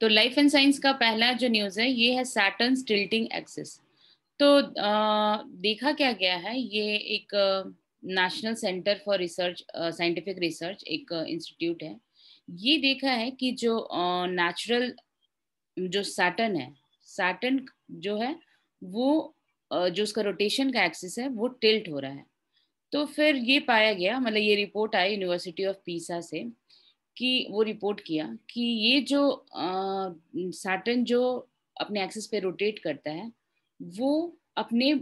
तो life and science का पहला जो न्यूज़ है ये है सैटर्न टिल्टिंग एक्सिस तो आ, देखा क्या गया है ये एक national centre for research scientific research एक इंस्टीट्यूट है ये देखा है कि जो नेचुरल जो सैटर्न है सैटर्न जो है वो जो उसका रोटेशन का एक्सिस है वो टिल्ट हो रहा है तो फिर ये पाया गया मतलब ये report I university of Pisa से कि वो रिपोर्ट किया कि ये जो सैटन जो अपने एक्सिस पे रोटेट करता है वो अपने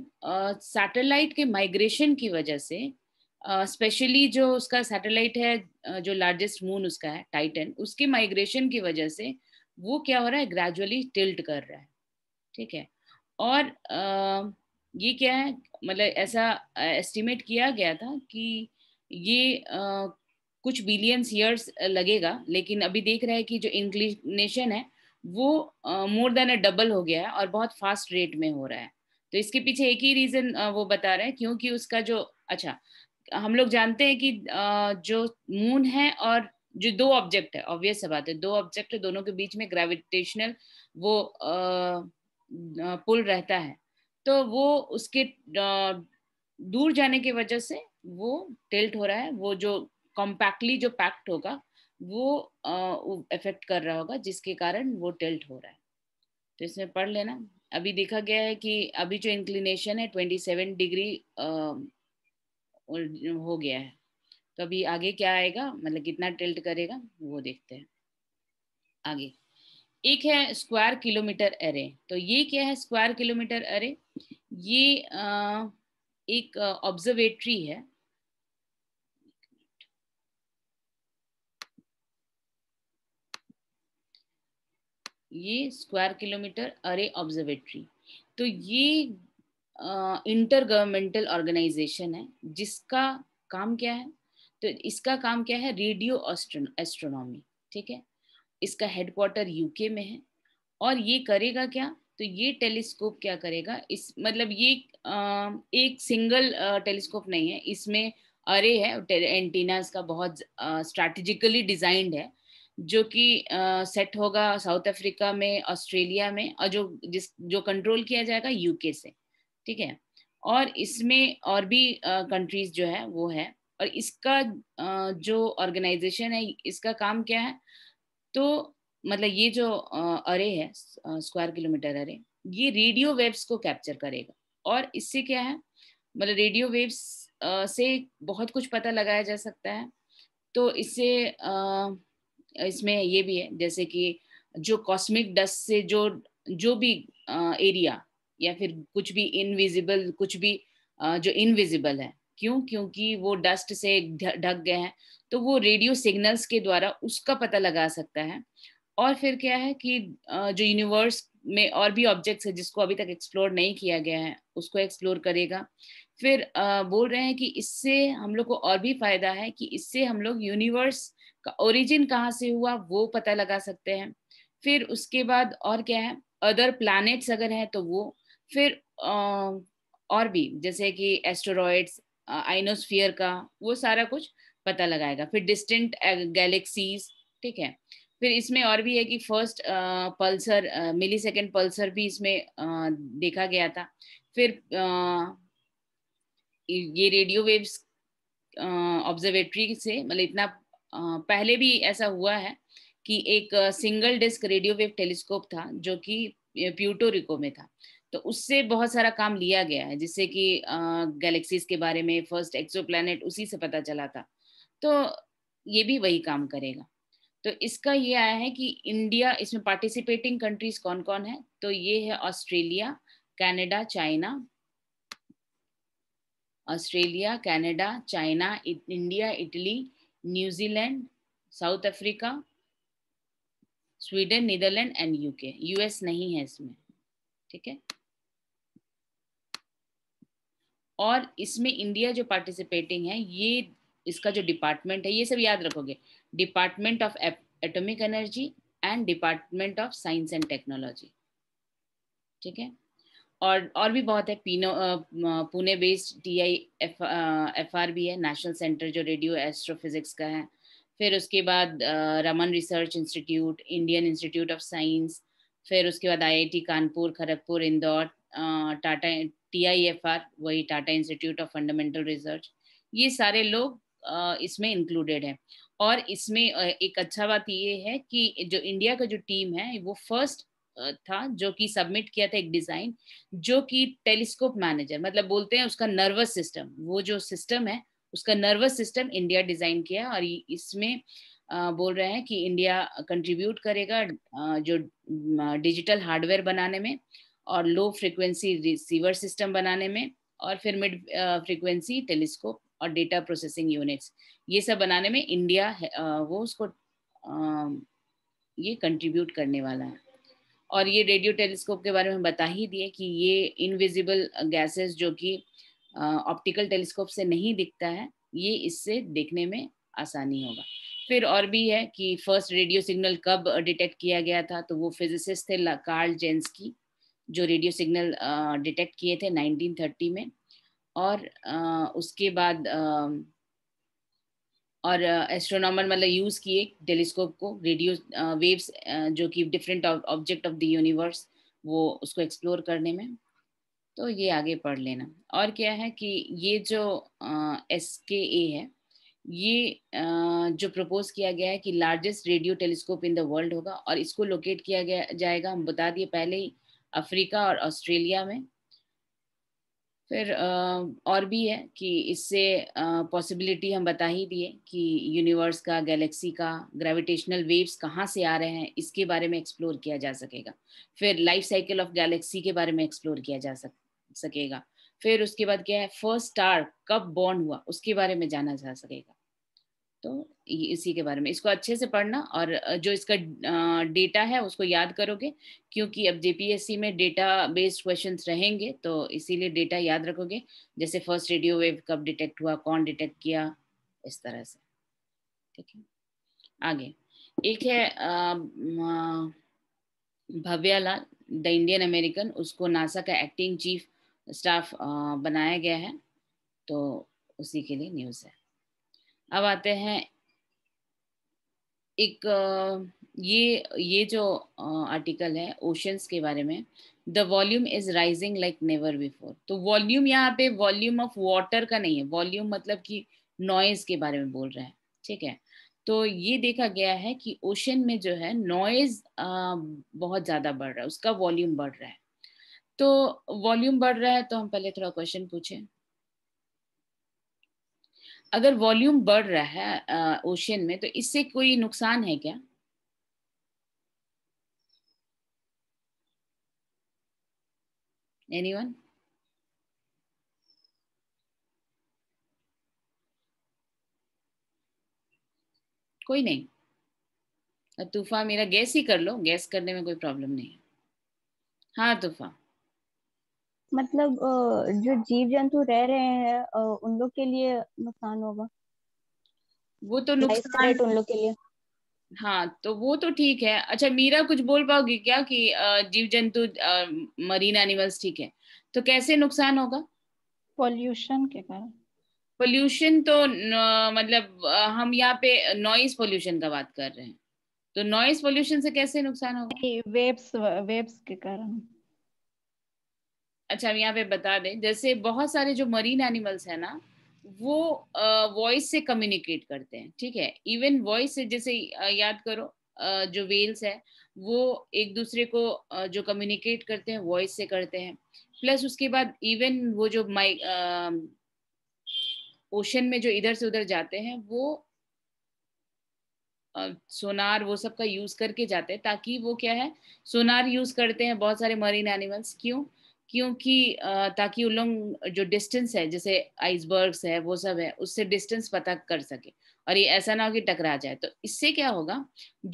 सैटेलाइट के माइग्रेशन की वजह से स्पेशली जो उसका सैटेलाइट है जो लार्जेस्ट मून उसका है टाइटन उसके माइग्रेशन की वजह से वो क्या हो रहा है ग्रेजुअली टिल्ट कर रहा है ठीक है और आ, ये क्या है मतलब ऐसा एस्टिमेट किया गया था कि ये आ, कुछ बिलियंस ईयर्स लगेगा लेकिन अभी देख रहे हैं कि जो इंक्लिनेशन है वो मोर देन अ डबल हो गया है और बहुत फास्ट रेट में हो रहा है तो इसके पीछे एक ही रीजन वो बता रहे हैं क्योंकि उसका जो अच्छा हम लोग जानते हैं कि जो मून है और जो दो ऑब्जेक्ट है ऑब्वियस बात है दो ऑब्जेक्ट दोनों के बीच में ग्रेविटेशनल वो पुल रहता है तो वो उसके दूर जाने की वजह से वो टिल्ट हो रहा है वो जो कॉम्पैक्टली जो पैक्ट होगा वो इफेक्ट कर रहा होगा जिसके कारण वो टिल्ट हो रहा है तो इसमें पढ़ लेना अभी देखा गया है कि अभी जो इंक्लिनेशन है ट्वेंटी सेवन डिग्री हो गया है तो अभी आगे क्या आएगा मतलब कितना टिल्ट करेगा वो देखते हैं आगे एक है स्क्वायर किलोमीटर अरे तो ये क्या है स्क्वायर किलोमीटर अरे ये आ, एक ऑब्जर्वेटरी है ये स्क्वायर किलोमीटर अरे ऑब्जर्वेटरी तो ये इंटर गवर्नमेंटल ऑर्गेनाइजेशन है जिसका काम क्या है तो इसका काम क्या है रेडियो एस्ट्रोनॉमी ठीक है इसका हेडक्वार्टर यूके में है और ये करेगा क्या तो ये टेलीस्कोप क्या करेगा इस मतलब ये आ, एक सिंगल टेलीस्कोप नहीं है इसमें अरे है एंटीनास का बहुत स्ट्रैटेजिकली डिजाइंड है जो कि सेट होगा साउथ अफ्रीका में ऑस्ट्रेलिया में और जो जिस जो कंट्रोल किया जाएगा यूके से ठीक है और इसमें और भी कंट्रीज जो है वो है और इसका जो ऑर्गेनाइजेशन है इसका काम क्या है तो मतलब ये जो अरे है स्क्वायर किलोमीटर अरे ये रेडियो वेव्स को कैप्चर करेगा और इससे क्या है मतलब रेडियो वेव्स से बहुत कुछ पता लगाया जा सकता है तो इससे इसमें ये भी है जैसे कि जो कॉस्मिक डस्ट से जो जो भी एरिया या फिर कुछ भी इनविजिबल कुछ भी जो इनविजिबल है क्यों क्योंकि वो डस्ट से ढक गए हैं तो वो रेडियो सिग्नल्स के द्वारा उसका पता लगा सकता है और फिर क्या है कि जो यूनिवर्स में और भी ऑब्जेक्ट्स है जिसको अभी तक एक्सप्लोर नहीं किया गया है उसको एक्सप्लोर करेगा फिर बोल रहे हैं कि इससे हम लोग को और भी फायदा है कि इससे हम लोग यूनिवर्स ओरिजिन कहाँ से हुआ वो पता लगा सकते हैं फिर उसके बाद और क्या है अदर प्लैनेट्स अगर है तो वो फिर और भी जैसे कि एस्ट्रॉयड्स आइनोस्फियर का वो सारा कुछ पता लगाएगा फिर डिस्टेंट गैलेक्सीज ठीक है फिर इसमें और भी है कि फर्स्ट पल्सर मिली सेकेंड पल्सर भी इसमें देखा गया था फिर ये रेडियो वेव्स ऑब्जर्वेटरी से मतलब इतना पहले भी ऐसा हुआ है कि एक single disc radio wave telescope था जो कि प्यूटो रिको में था तो उससे बहुत सारा काम लिया गया है जिससे कि गैलेक्सीज के बारे में फर्स्ट एक्सो उसी से पता चला था तो ये भी वही काम करेगा तो इसका ये आया है कि इंडिया इसमें पार्टिसिपेटिंग कंट्रीज कौन कौन है तो ये है Australia Canada China Australia Canada China India Italy New Zealand South Africa Sweden Netherland and UK US नहीं है इसमें ठीक है और इसमें इंडिया जो पार्टिसिपेटिंग है ये इसका जो डिपार्टमेंट है ये सब याद रखोगे department of atomic energy and department of science and technology ठीक है और और भी बहुत है पीनो Pune based T I F F R भी है नेशनल सेंटर जो रेडियो एस्ट्रोफिजिक्स का है फिर उसके बाद Raman research institute Indian institute of science फिर उसके बाद IIT Kanpur Kharagpur Indore Tata T I F R वही Tata institute of fundamental research ये सारे लोग इसमें इंक्लूडेड है और इसमें एक अच्छा बात ये है कि जो इंडिया का जो टीम है वो फर्स्ट था जो कि सबमिट किया था एक डिजाइन जो कि टेलीस्कोप मैनेजर मतलब बोलते हैं उसका नर्वस सिस्टम वो जो सिस्टम है उसका नर्वस सिस्टम इंडिया डिजाइन किया और इसमें बोल रहे हैं कि इंडिया कंट्रीब्यूट करेगा जो डिजिटल हार्डवेयर बनाने में और लो फ्रिक्वेंसी रिसीवर सिस्टम बनाने में और फिर मिड फ्रिक्वेंसी टेलीस्कोप और डेटा प्रोसेसिंग यूनिट्स ये सब बनाने में इंडिया वो उसको ये कंट्रीब्यूट करने वाला है और ये रेडियो टेलीस्कोप के बारे में बता ही दिए कि ये इनविजिबल गैसेस जो कि ऑप्टिकल टेलीस्कोप से नहीं दिखता है ये इससे देखने में आसानी होगा फिर और भी है कि फर्स्ट रेडियो सिग्नल कब डिटेक्ट किया गया था तो वो फिजिसिस्ट थे कार्ल जेंस की जो रेडियो सिग्नल डिटेक्ट किए थे 1930 में और उसके बाद और एस्ट्रोनॉमर मतलब यूज़ किए टेलीस्कोप को रेडियो वेव्स जो कि different object of the universe वो उसको एक्सप्लोर करने में तो ये आगे पढ़ लेना और क्या है कि ये जो एस के ए है ये uh, जो प्रपोज किया गया है कि largest radio telescope in the world होगा और इसको लोकेट किया गया जाएगा हम बता दिए पहले ही अफ्रीका और ऑस्ट्रेलिया में फिर और भी है कि इससे पॉसिबिलिटी हम बता ही दिए कि यूनिवर्स का गैलेक्सी का ग्रेविटेशनल वेव्स कहाँ से आ रहे हैं इसके बारे में एक्सप्लोर किया जा सकेगा फिर लाइफ साइकिल ऑफ गैलेक्सी के बारे में एक्सप्लोर किया जा सक, सकेगा फिर उसके बाद क्या है फर्स्ट स्टार कब बॉर्न हुआ उसके बारे में जाना जा सकेगा तो इसी के बारे में इसको अच्छे से पढ़ना और जो इसका डेटा है उसको याद करोगे क्योंकि अब जेपीएससी में डेटा बेस्ड क्वेश्चन रहेंगे तो इसीलिए डेटा याद रखोगे जैसे फर्स्ट रेडियो वेव कब डिटेक्ट हुआ कौन डिटेक्ट किया इस तरह से ठीक है आगे एक है Bhavya Lal the Indian American उसको नासा का एक्टिंग चीफ स्टाफ बनाया गया है तो उसी के लिए न्यूज़ है अब आते हैं एक ये ये जो आर्टिकल है ओशंस के बारे में the volume is rising like never before तो वॉल्यूम यहाँ पे वॉल्यूम ऑफ वाटर का नहीं है वॉल्यूम मतलब कि नॉइज के बारे में बोल रहा है ठीक है तो ये देखा गया है कि ओशन में जो है नॉइज बहुत ज़्यादा बढ़ रहा है उसका वॉल्यूम बढ़ रहा है तो वॉल्यूम बढ़ रहा है तो हम पहले थोड़ा क्वेश्चन पूछें अगर वॉल्यूम बढ़ रहा है ओशियन में तो इससे कोई नुकसान है क्या एनीवन कोई नहीं तूफा मेरा गैस ही कर लो गैस करने में कोई प्रॉब्लम नहीं है हाँ तूफा मतलब जो जीव जंतु रह रहे हैं उन लोग के लिए नुकसान होगा वो तो नुकसान उन लोग के लिए हाँ तो वो तो ठीक है अच्छा मीरा कुछ बोल पाओगी क्या कि जीव जंतु मरीन एनिमल्स ठीक है तो कैसे नुकसान होगा पॉल्यूशन के कारण पोल्यूशन तो न, मतलब हम यहाँ पे नॉइस पोल्यूशन का बात कर रहे हैं तो नॉइस पोल्यूशन से कैसे नुकसान होगा वेब्स वेब्स के कारण अच्छा हम यहाँ पे बता दें जैसे बहुत सारे जो मरीन एनिमल्स है ना वो वॉइस uh, से कम्युनिकेट करते हैं ठीक है इवन वॉइस से जैसे याद करो जो वेल्स है वो एक दूसरे को जो कम्युनिकेट करते हैं वॉइस से करते हैं प्लस उसके बाद इवन वो जो माइ ओशन में जो इधर से उधर जाते हैं वो सोनार वो सब का यूज करके जाते हैं ताकि वो क्या है सोनार यूज करते हैं बहुत सारे मरीन एनिमल्स क्यों क्योंकि ताकि उन लोग जो डिस्टेंस है जैसे आइसबर्ग्स है वो सब है उससे डिस्टेंस पता कर सके और ये ऐसा ना हो कि टकरा जाए तो इससे क्या होगा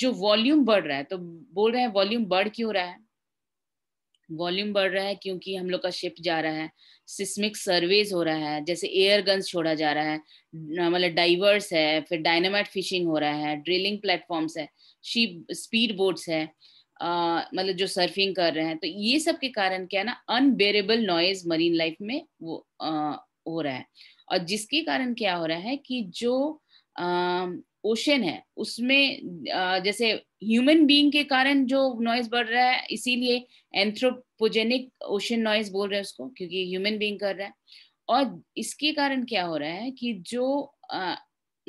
जो वॉल्यूम बढ़ रहा है तो बोल रहे हैं वॉल्यूम बढ़ क्यों रहा है वॉल्यूम बढ़ रहा है क्योंकि हम लोग का शिप जा रहा है सिस्मिक सर्वेज हो रहा है जैसे एयर गन्स छोड़ा जा रहा है मतलब डाइवर्स है फिर डायनामाइट फिशिंग हो रहा है ड्रिलिंग प्लेटफॉर्म्स है शीप स्पीड बोट्स है मतलब जो सर्फिंग कर रहे हैं तो ये सब के कारण क्या है ना अनबेरेबल नॉइज मरीन लाइफ में वो आ, हो रहा है और जिसके कारण क्या हो रहा है कि जो ओशन है उसमें आ, जैसे ह्यूमन बीइंग के कारण जो नॉइज बढ़ रहा है इसीलिए एंथ्रोपोजेनिक ओशन नॉइज बोल रहे हैं उसको क्योंकि ह्यूमन बीइंग कर रहा है और इसके कारण क्या हो रहा है कि जो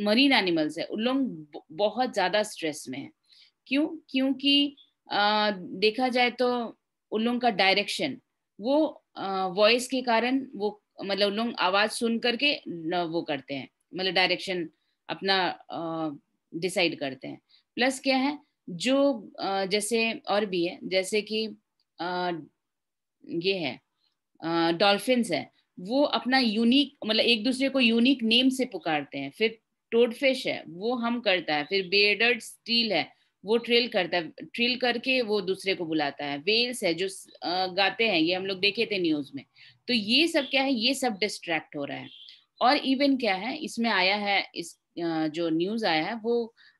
मरीन एनिमल्स है उन लोग बहुत ज्यादा स्ट्रेस में है क्यों क्योंकि देखा जाए तो उन लोगों का डायरेक्शन वो वॉइस के कारण वो मतलब उन लोग आवाज सुन करके वो करते हैं मतलब डायरेक्शन अपना डिसाइड करते हैं प्लस क्या है जो जैसे और भी है जैसे कि ये है डॉल्फिन्स है वो अपना यूनिक मतलब एक दूसरे को यूनिक नेम से पुकारते हैं फिर टोडफिश है वो हम करता है फिर बेडर्ड स्टील है वो ट्रिल करता है ट्रिल करके वो दूसरे को बुलाता है वेल्स है जो गाते हैं ये हम लोग देखे थे न्यूज में तो ये सब क्या है ये सब डिस्ट्रैक्ट हो रहा है और इवन क्या है इसमें आया है इस जो न्यूज आया है वो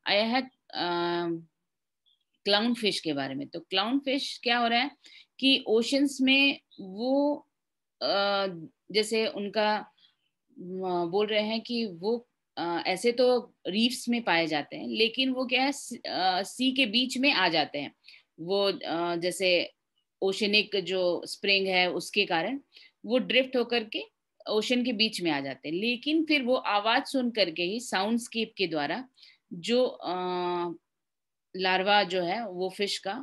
आया है क्लाउन फिश के बारे में तो क्लाउन फिश क्या हो रहा है कि ओशंस में वो जैसे उनका बोल रहे हैं कि वो ऐसे तो रीफ्स में पाए जाते हैं लेकिन वो क्या है सी के बीच में आ जाते हैं वो जैसे ओशनिक जो स्प्रिंग है उसके कारण वो ड्रिफ्ट होकर के ओशन के बीच में आ जाते हैं लेकिन फिर वो आवाज सुन करके ही साउंडस्केप के द्वारा जो लार्वा जो है वो फिश का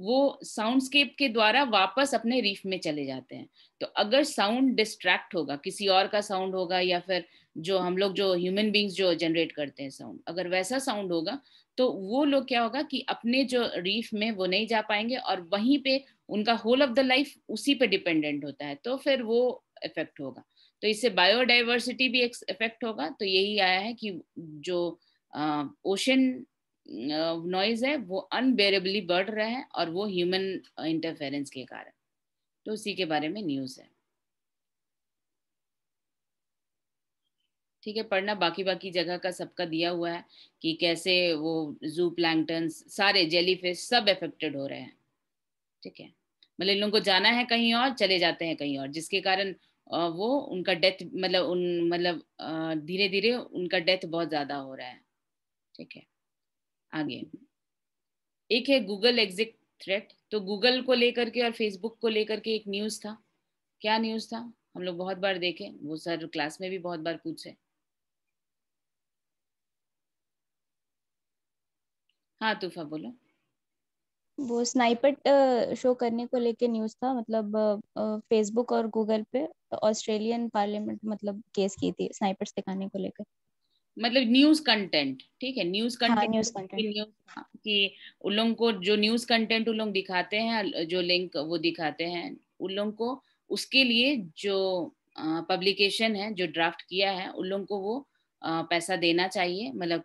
वो साउंडस्केप के द्वारा वापस अपने रीफ में चले जाते हैं तो अगर साउंड डिस्ट्रैक्ट होगा किसी और का साउंड होगा या फिर जो हम लोग जो ह्यूमन बींग्स जो जनरेट करते हैं साउंड अगर वैसा साउंड होगा तो वो लोग क्या होगा कि अपने जो रीफ में वो नहीं जा पाएंगे और वहीं पे उनका होल ऑफ द लाइफ उसी पे डिपेंडेंट होता है तो फिर वो इफेक्ट होगा तो इससे बायोडाइवर्सिटी भी एक इफेक्ट होगा तो यही आया है कि जो ओशन नॉइज है वो अनबेरेबली बढ़ रहा है और वो ह्यूमन इंटरफेरेंस के कारण तो उसी के बारे में न्यूज़ है ठीक है पढ़ना बाकी बाकी जगह का सबका दिया हुआ है कि कैसे वो जू प्लैंगटन सारे जेलीफिश सब अफेक्टेड हो रहे हैं ठीक है मतलब इन लोगों को जाना है कहीं और चले जाते हैं कहीं और जिसके कारण वो उनका डेथ मतलब उन मतलब धीरे धीरे उनका डेथ बहुत ज़्यादा हो रहा है ठीक है आगे एक है गूगल एग्जिट थ्रेट तो गूगल को लेकर के और फेसबुक को लेकर के एक न्यूज़ था क्या न्यूज़ था हम लोग बहुत बार देखे वो सर क्लास में भी बहुत बार पूछे हाँ तूफा बोलो वो स्नाइपर शो करने को लेके न्यूज था मतलब फेसबुक और गूगल पे ऑस्ट्रेलियन पार्लियामेंट मतलब केस की थी स्नाइपर्स दिखाने को लेकर मतलब न्यूज कंटेंट ठीक है न्यूज कंटेंट न्यूज कंटेंट कि उन लोगों को जो न्यूज कंटेंट उन लोग दिखाते हैं जो लिंक वो दिखाते हैं उन लोगों को उसके लिए जो पब्लिकेशन है जो ड्राफ्ट किया है उन लोगों को वो पैसा देना चाहिए मतलब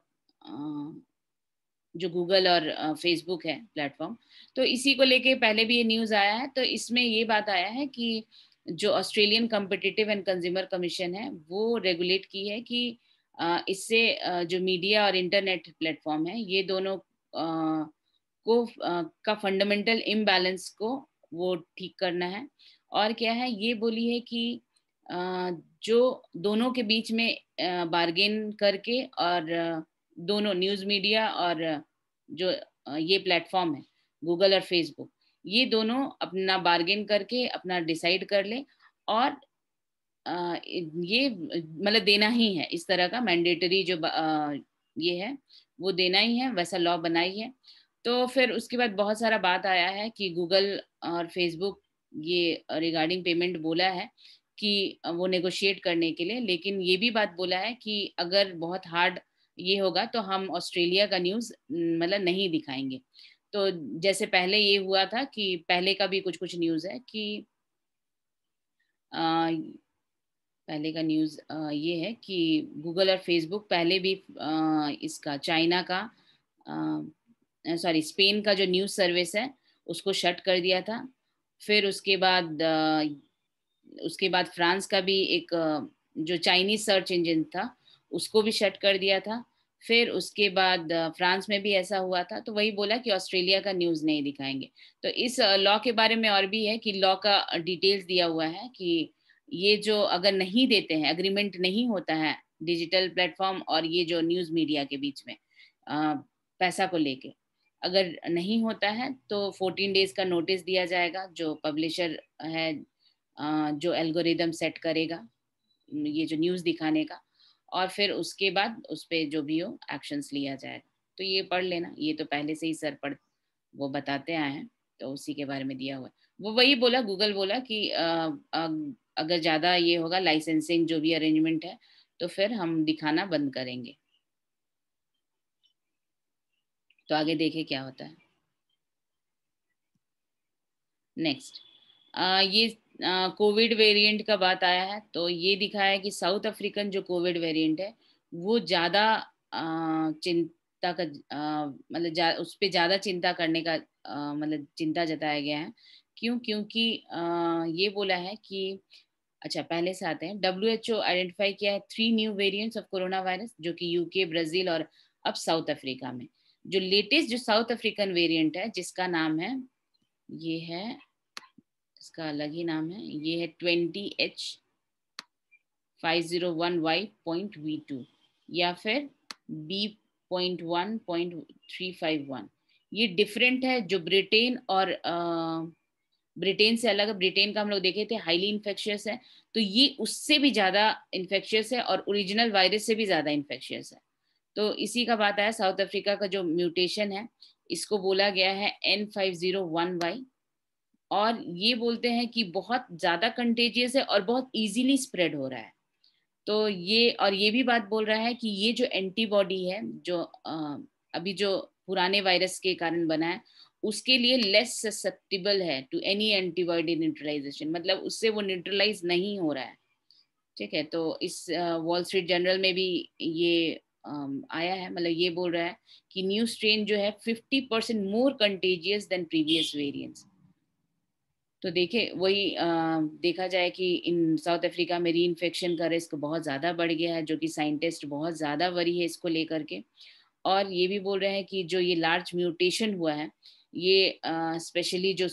जो गूगल और फेसबुक है प्लेटफॉर्म तो इसी को लेके पहले भी ये न्यूज़ आया है तो इसमें ये बात आया है कि जो Australian competitive and consumer commission है वो रेगुलेट की है कि इससे जो मीडिया और इंटरनेट प्लेटफॉर्म है ये दोनों को का फंडामेंटल इम्बैलेंस को वो ठीक करना है और क्या है ये बोली है कि जो दोनों के बीच में बार्गेन करके और दोनों न्यूज़ मीडिया और जो ये प्लेटफॉर्म है गूगल और फेसबुक ये दोनों अपना बार्गेन करके अपना डिसाइड कर ले और ये मतलब देना ही है इस तरह का मैंडेटरी जो ये है वो देना ही है वैसा लॉ बनाई है तो फिर उसके बाद बहुत सारा बात आया है कि गूगल और फेसबुक ये रिगार्डिंग पेमेंट बोला है कि वो नेगोशिएट करने के लिए लेकिन ये भी बात बोला है कि अगर बहुत हार्ड ये होगा तो हम ऑस्ट्रेलिया का न्यूज़ मतलब नहीं दिखाएंगे तो जैसे पहले ये हुआ था कि पहले का भी कुछ कुछ न्यूज़ है कि आ, पहले का न्यूज़ ये है कि गूगल और फेसबुक पहले भी आ, इसका चाइना का सॉरी स्पेन का जो न्यूज़ सर्विस है उसको शट कर दिया था फिर उसके बाद आ, उसके बाद फ्रांस का भी एक जो चाइनीज सर्च इंजन था उसको भी शट कर दिया था फिर उसके बाद फ्रांस में भी ऐसा हुआ था तो वही बोला कि ऑस्ट्रेलिया का न्यूज नहीं दिखाएंगे तो इस लॉ के बारे में और भी है कि लॉ का डिटेल्स दिया हुआ है कि ये जो अगर नहीं देते हैं अग्रीमेंट नहीं होता है डिजिटल प्लेटफॉर्म और ये जो न्यूज मीडिया के बीच में पैसा को लेके अगर नहीं होता है तो 14 डेज का नोटिस दिया जाएगा जो पब्लिशर है जो एल्गोरिदम सेट करेगा ये जो न्यूज दिखाने का और फिर उसके बाद उस पर जो भी हो एक्शंस लिया जाएगा तो ये पढ़ लेना ये तो पहले से ही सर पढ़ वो बताते आए हैं तो उसी के बारे में दिया हुआ है वो वही बोला गूगल बोला कि आ, आ, अगर ज़्यादा ये होगा लाइसेंसिंग जो भी अरेंजमेंट है तो फिर हम दिखाना बंद करेंगे तो आगे देखे क्या होता है नेक्स्ट ये कोविड वेरिएंट का बात आया है तो ये दिखाया है कि साउथ अफ्रीकन जो कोविड वेरिएंट है वो ज़्यादा चिंता का मतलब उस पर ज़्यादा चिंता करने का मतलब चिंता जताया गया है क्यों क्योंकि ये बोला है कि अच्छा पहले से आते हैं डब्ल्यू एच ओ आइडेंटिफाई किया है three new variants of corona virus जो कि यूके ब्राजील और अब साउथ अफ्रीका में जो लेटेस्ट जो साउथ अफ्रीकन वेरिएंट है जिसका नाम है ये है इसका अलग ही नाम है ये है twenty H five zero one Y या फिर B point one point three five one ये डिफरेंट है जो ब्रिटेन और ब्रिटेन से अलग है ब्रिटेन का हम लोग देखे थे हाईली इन्फेक्शियस है तो ये उससे भी ज़्यादा इन्फेक्शियस है और ओरिजिनल वायरस से भी ज़्यादा इन्फेक्शियस है तो इसी का बात आया साउथ अफ्रीका का जो म्यूटेशन है इसको बोला गया है N five zero one Y और ये बोलते हैं कि बहुत ज़्यादा कंटेजियस है और बहुत इजीली स्प्रेड हो रहा है तो ये और ये भी बात बोल रहा है कि ये जो एंटीबॉडी है जो अभी जो पुराने वायरस के कारण बना है उसके लिए लेस ससेप्टिबल है टू एनी एंटीबॉडी न्यूट्रलाइजेशन मतलब उससे वो न्यूट्रलाइज नहीं हो रहा है ठीक है तो इस वॉल स्ट्रीट जनरल में भी ये आया है मतलब ये बोल रहा है कि न्यू स्ट्रेन जो है 50 percent more contagious than previous variants तो देखे वही देखा जाए कि इन साउथ अफ्रीका में री इन्फेक्शन का रिस्क बहुत ज़्यादा बढ़ गया है जो कि साइंटिस्ट बहुत ज़्यादा वरी है इसको लेकर के और ये भी बोल रहे हैं कि जो ये लार्ज म्यूटेशन हुआ है ये स्पेशली जो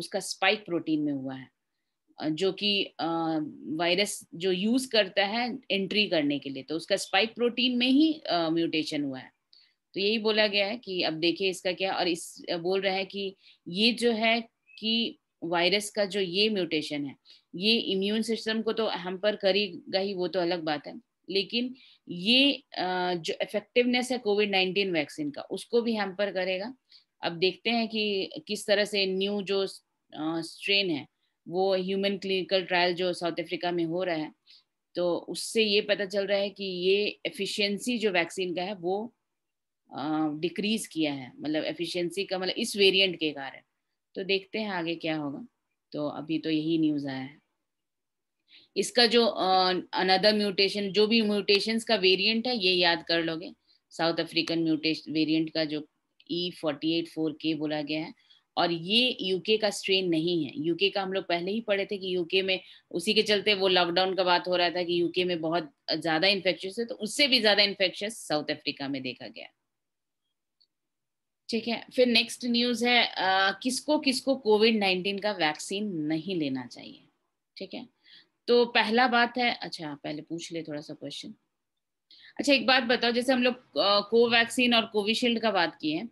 उसका स्पाइक प्रोटीन में हुआ है जो कि वायरस जो यूज करता है एंट्री करने के लिए तो उसका स्पाइक प्रोटीन में ही म्यूटेशन हुआ है तो यही बोला गया है कि अब देखिए इसका क्या और इस बोल रहा है कि ये जो है कि वायरस का जो ये म्यूटेशन है ये इम्यून सिस्टम को तो हेम्पर करेगा ही वो तो अलग बात है लेकिन ये जो इफेक्टिवनेस है कोविड नाइन्टीन वैक्सीन का उसको भी हेम्पर करेगा अब देखते हैं कि किस तरह से न्यू जो स्ट्रेन है वो ह्यूमन क्लिनिकल ट्रायल जो साउथ अफ्रीका में हो रहा है तो उससे ये पता चल रहा है कि ये एफिशिएंसी जो वैक्सीन का है वो डिक्रीज किया है मतलब एफिशिएंसी का मतलब इस वेरिएंट के कारण तो देखते हैं आगे क्या होगा तो अभी तो यही न्यूज आया है इसका जो अनदर म्यूटेशन जो भी म्यूटेशंस का वेरिएंट है ये याद कर लोगे साउथ अफ्रीकन म्यूटेशन वेरिएंट का जो ई फोर्टी एट फोर के बोला गया है और ये यूके का स्ट्रेन नहीं है यूके का हम लोग पहले ही पढ़े थे कि यूके में उसी के चलते वो लॉकडाउन का बात हो रहा था कि यूके में बहुत ज्यादा इन्फेक्शन है तो उससे भी ज्यादा इन्फेक्शन साउथ अफ्रीका में देखा गया ठीक है फिर नेक्स्ट न्यूज है आ, किसको किसको कोविड नाइन्टीन का वैक्सीन नहीं लेना चाहिए ठीक है तो पहला बात है अच्छा पहले पूछ ले थोड़ा सा क्वेश्चन अच्छा एक बात बताओ जैसे हम लोग कोवैक्सीन और कोविशील्ड का बात किए हैं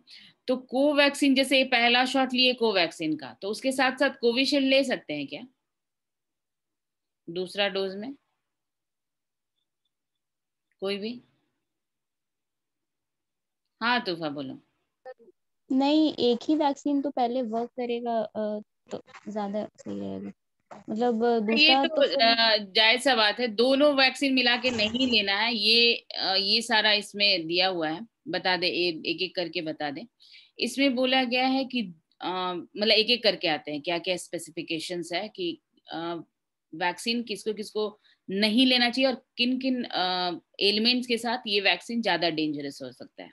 तो कोवैक्सीन जैसे पहला शॉट लिए कोवैक्सीन का तो उसके साथ साथ कोविशील्ड ले सकते हैं क्या दूसरा डोज में कोई भी हाँ तूफा बोलो नहीं एक ही वैक्सीन तो पहले वर्क करेगा तो ज्यादा सही रहेगा मतलब ये तो, तो जायज सा बात है दोनों वैक्सीन मिला के नहीं लेना है ये ये सारा इसमें दिया हुआ है बता दे एक एक करके बता दे इसमें बोला गया है कि मतलब एक एक करके आते हैं क्या क्या स्पेसिफिकेशन है कि वैक्सीन किसको किसको नहीं लेना चाहिए और किन किन एलिमेंट्स के साथ ये वैक्सीन ज्यादा डेंजरस हो सकता है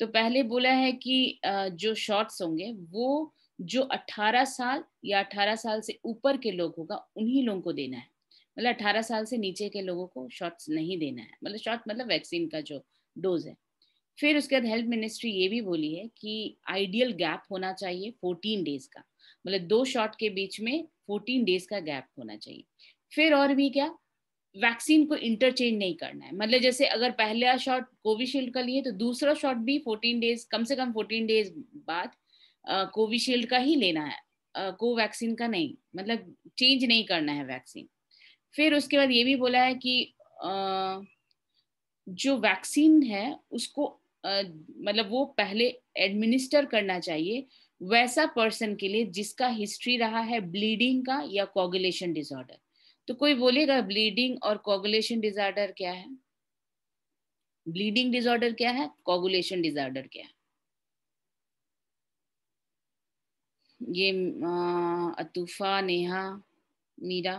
तो पहले बोला है कि जो शॉर्ट्स होंगे वो जो 18 साल या 18 साल से ऊपर के लोग होगा उन्हीं लोगों को देना है मतलब 18 साल से नीचे के लोगों को शॉर्ट्स नहीं देना है मतलब शॉर्ट मतलब वैक्सीन का जो डोज है फिर उसके बाद हेल्थ मिनिस्ट्री ये भी बोली है कि आइडियल गैप होना चाहिए 14 डेज का मतलब दो शॉट के बीच में 14 डेज का गैप होना चाहिए फिर और भी क्या वैक्सीन को इंटरचेंज नहीं करना है मतलब जैसे अगर पहला शॉट कोविशील्ड का लिए तो दूसरा शॉट भी 14 डेज कम से कम 14 डेज बाद कोविशील्ड का ही लेना है कोवैक्सीन का नहीं मतलब चेंज नहीं करना है वैक्सीन फिर उसके बाद ये भी बोला है कि आ, जो वैक्सीन है उसको आ, मतलब वो पहले एडमिनिस्टर करना चाहिए वैसा पर्सन के लिए जिसका हिस्ट्री रहा है ब्लीडिंग का या कोगुलेशन डिसऑर्डर तो कोई बोलेगा ब्लीडिंग और कोगुलेशन डिजॉर्डर क्या है ब्लीडिंग डिजॉर्डर क्या है कोगुलेशन डिजॉर्डर क्या है ये अतुफा नेहा मीरा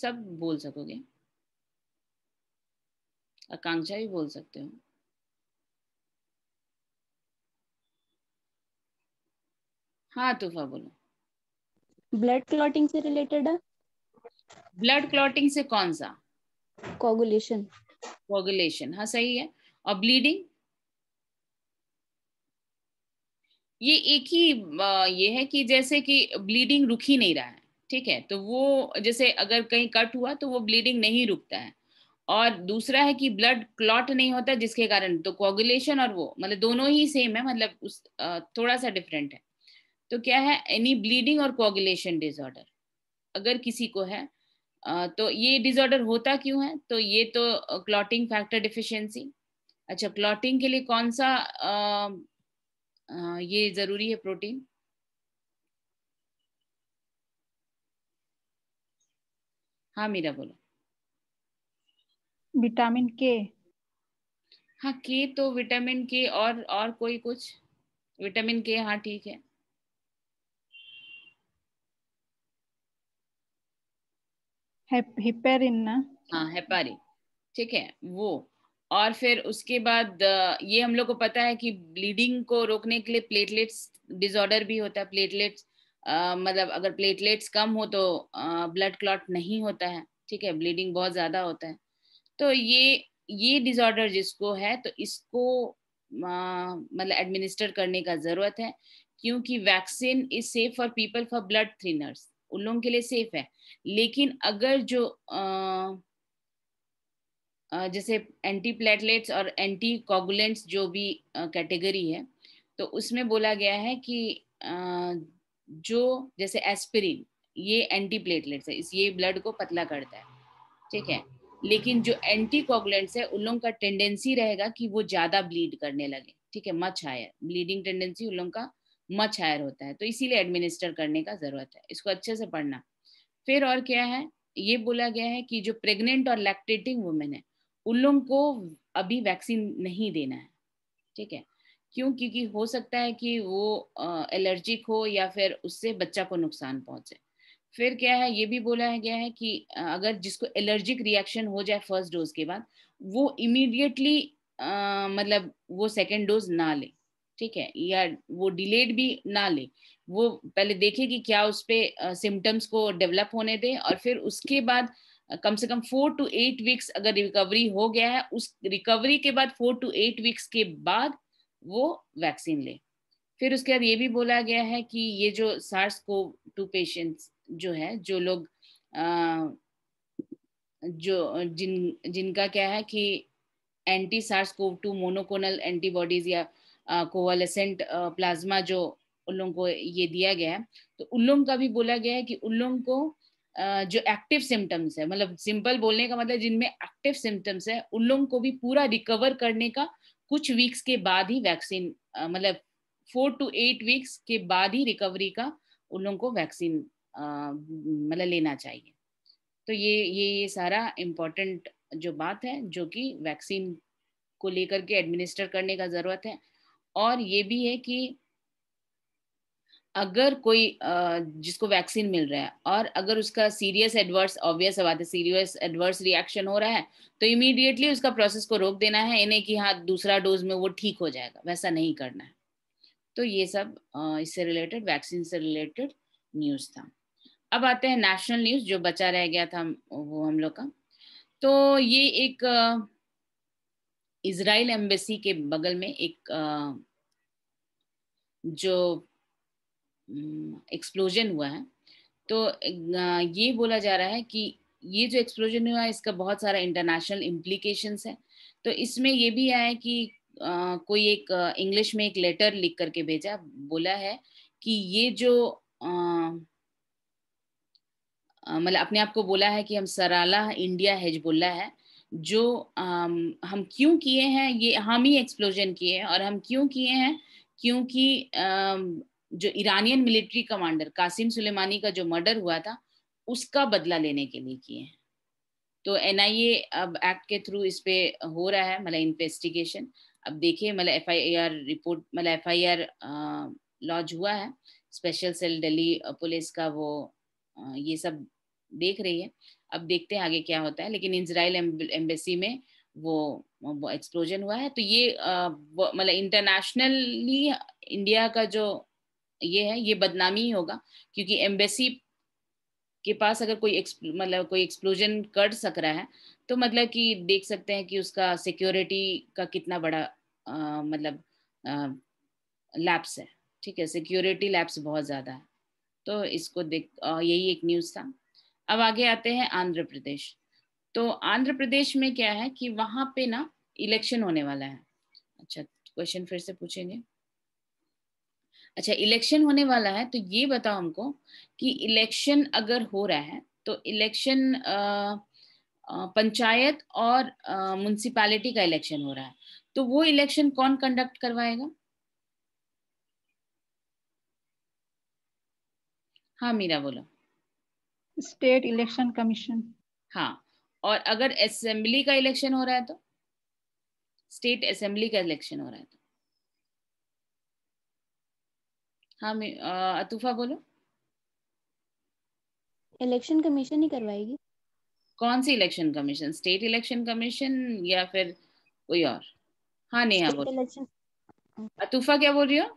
सब बोल सकोगे आकांक्षा भी बोल सकते हो हाँ तूफा बोलो ब्लड क्लॉटिंग से रिलेटेड है ब्लड क्लॉटिंग से कौन सा कोगुलेशन कोगुलेशन हाँ सही है और ब्लीडिंग ये एक ही ये है कि जैसे कि ब्लीडिंग रुक ही नहीं रहा है ठीक है तो वो जैसे अगर कहीं कट हुआ तो वो ब्लीडिंग नहीं रुकता है और दूसरा है कि ब्लड क्लॉट नहीं होता जिसके कारण तो कोगुलेशन और वो मतलब दोनों ही सेम है मतलब उस थोड़ा सा डिफरेंट है तो क्या है एनी ब्लीडिंग और कोगुलेशन डिसऑर्डर अगर किसी को है तो ये डिसऑर्डर होता क्यों है तो ये तो क्लॉटिंग फैक्टर डिफिशियंसी अच्छा क्लॉटिंग के लिए कौन सा आ, आ, ये जरूरी है प्रोटीन हाँ मीरा बोलो विटामिन के हाँ के तो विटामिन के और और कोई कुछ विटामिन के हाँ ठीक है हेपेरिन ना हाँ हेपारिन ठीक है वो और फिर उसके बाद ये हम लोग को पता है कि ब्लीडिंग को रोकने के लिए प्लेटलेट्स डिसऑर्डर भी होता है प्लेटलेट्स मतलब अगर प्लेटलेट्स कम हो तो ब्लड क्लॉट नहीं होता है ठीक है ब्लीडिंग बहुत ज़्यादा होता है तो ये ये डिसऑर्डर जिसको है तो इसको मतलब एडमिनिस्टर करने का ज़रूरत है क्योंकि vaccine is safe for people for blood thinners उन लोगों के लिए सेफ है लेकिन अगर जो आ, जैसे एंटी प्लेटलेट्स और एंटी कॉगुलेंट्स जो भी कैटेगरी है तो उसमें बोला गया है कि जो जैसे एस्पिरिन ये एंटी प्लेटलेट्स है इस ये ब्लड को पतला करता है ठीक है लेकिन जो एंटी कॉगुलेंट्स है उन लोगों का टेंडेंसी रहेगा कि वो ज़्यादा ब्लीड करने लगे ठीक है मच हायर ब्लीडिंग टेंडेंसी उन लोगों का मच हायर होता है तो इसीलिए एडमिनिस्टर करने का जरूरत है इसको अच्छे से पढ़ना फिर और क्या है ये बोला गया है कि जो प्रेग्नेंट और लैक्टेटिंग वुमेन है उन लोगों को अभी वैक्सीन नहीं देना है ठीक है क्यों क्योंकि हो सकता है कि वो एलर्जिक हो या फिर उससे बच्चा को नुकसान पहुंचे फिर क्या है ये भी बोला गया है कि अगर जिसको एलर्जिक रिएक्शन हो जाए फर्स्ट डोज के बाद वो इमीडिएटली मतलब वो सेकेंड डोज ना ले ठीक है या वो डिलेड भी ना ले वो पहले देखे कि क्या उस पर सिम्टम्स को डेवलप होने दें और फिर उसके बाद कम से कम फोर टू एट वीक्स अगर रिकवरी हो गया है उस रिकवरी के बाद फोर टू एट वीक्स के बाद वो वैक्सीन ले फिर उसके बाद ये भी बोला गया है कि ये जो सार्स को टू पेशेंट्स जो है जो लोग जो जिन जिनका क्या है कि anti SARS CoV two monoclonal antibodies या कोवालेसेंट प्लाज्मा जो उन लोगों को ये दिया गया है तो उन लोगों का भी बोला गया है कि उन लोगों को जो एक्टिव सिम्टम्स है मतलब सिंपल बोलने का मतलब जिनमें एक्टिव सिम्टम्स है उन लोगों को भी पूरा रिकवर करने का कुछ वीक्स के बाद ही वैक्सीन मतलब फोर टू एट वीक्स के बाद ही रिकवरी का उन लोगों को वैक्सीन मतलब लेना चाहिए तो ये ये ये सारा इम्पोर्टेंट जो बात है जो कि वैक्सीन को लेकर के एडमिनिस्टर करने का ज़रूरत है और ये भी है कि अगर कोई जिसको वैक्सीन मिल रहा है और अगर उसका सीरियस एडवर्स ऑब्वियस बात है सीरियस एडवर्स रिएक्शन हो रहा है तो इमीडिएटली उसका प्रोसेस को रोक देना है इन्हें कि हाँ दूसरा डोज में वो ठीक हो जाएगा वैसा नहीं करना है तो ये सब इससे रिलेटेड वैक्सीन से रिलेटेड न्यूज़ था अब आते हैं नेशनल न्यूज़ जो बचा रह गया था वो हम लोग का तो ये एक इसराइल एम्बेसी के बगल में एक जो एक्सप्लोजन हुआ है तो ये बोला जा रहा है कि ये जो एक्सप्लोजन हुआ है इसका बहुत सारा इंटरनेशनल इम्प्लीकेशंस है तो इसमें ये भी आया कि कोई एक इंग्लिश में एक लेटर लिख करके भेजा बोला है कि ये जो मतलब अपने आप को बोला है कि हम सराला इंडिया हेजबुल्ला है जो um, हम क्यों किए हैं ये हम ही एक्सप्लोजन किए हैं और हम क्यों किए हैं क्योंकि um, जो Iranian military commander Qasem Soleimani का जो मर्डर हुआ था उसका बदला लेने के लिए किए हैं तो एन अब एक्ट के थ्रू इस पे हो रहा है मतलब इन्वेस्टिगेशन अब देखिए मतलब एफ रिपोर्ट मतलब एफ आई लॉन्च हुआ है स्पेशल सेल दिल्ली पुलिस का वो ये सब देख रही है अब देखते हैं आगे क्या होता है लेकिन इसराइल एम्बेसी में वो, वो एक्सप्लोजन हुआ है तो ये मतलब इंटरनेशनली इंडिया का जो ये है ये बदनामी ही होगा क्योंकि एम्बेसी के पास अगर कोई मतलब कोई एक्सप्लोजन कर सक रहा है तो मतलब कि देख सकते हैं कि उसका सिक्योरिटी का कितना बड़ा आ, मतलब लैप्स है ठीक है सिक्योरिटी लैप्स बहुत ज़्यादा है तो इसको देख यही एक न्यूज़ था अब आगे आते हैं आंध्र प्रदेश तो आंध्र प्रदेश में क्या है कि वहां पे ना इलेक्शन होने वाला है अच्छा क्वेश्चन फिर से पूछेंगे अच्छा इलेक्शन होने वाला है तो ये बताओ हमको कि इलेक्शन अगर हो रहा है तो इलेक्शन पंचायत और म्यूनसिपालिटी का इलेक्शन हो रहा है तो वो इलेक्शन कौन कंडक्ट करवाएगा हाँ मीरा बोलो स्टेट इलेक्शन कमीशन हाँ और अगर असेंबली का इलेक्शन हो रहा है तो स्टेट असेंबली का इलेक्शन हो रहा है तो हाँ अतूफा बोलो इलेक्शन कमीशन ही करवाएगी कौन सी election commission state election commission या फिर कोई और हाँ हाँ बोलो इलेक्शन अतूफा क्या बोल रही हो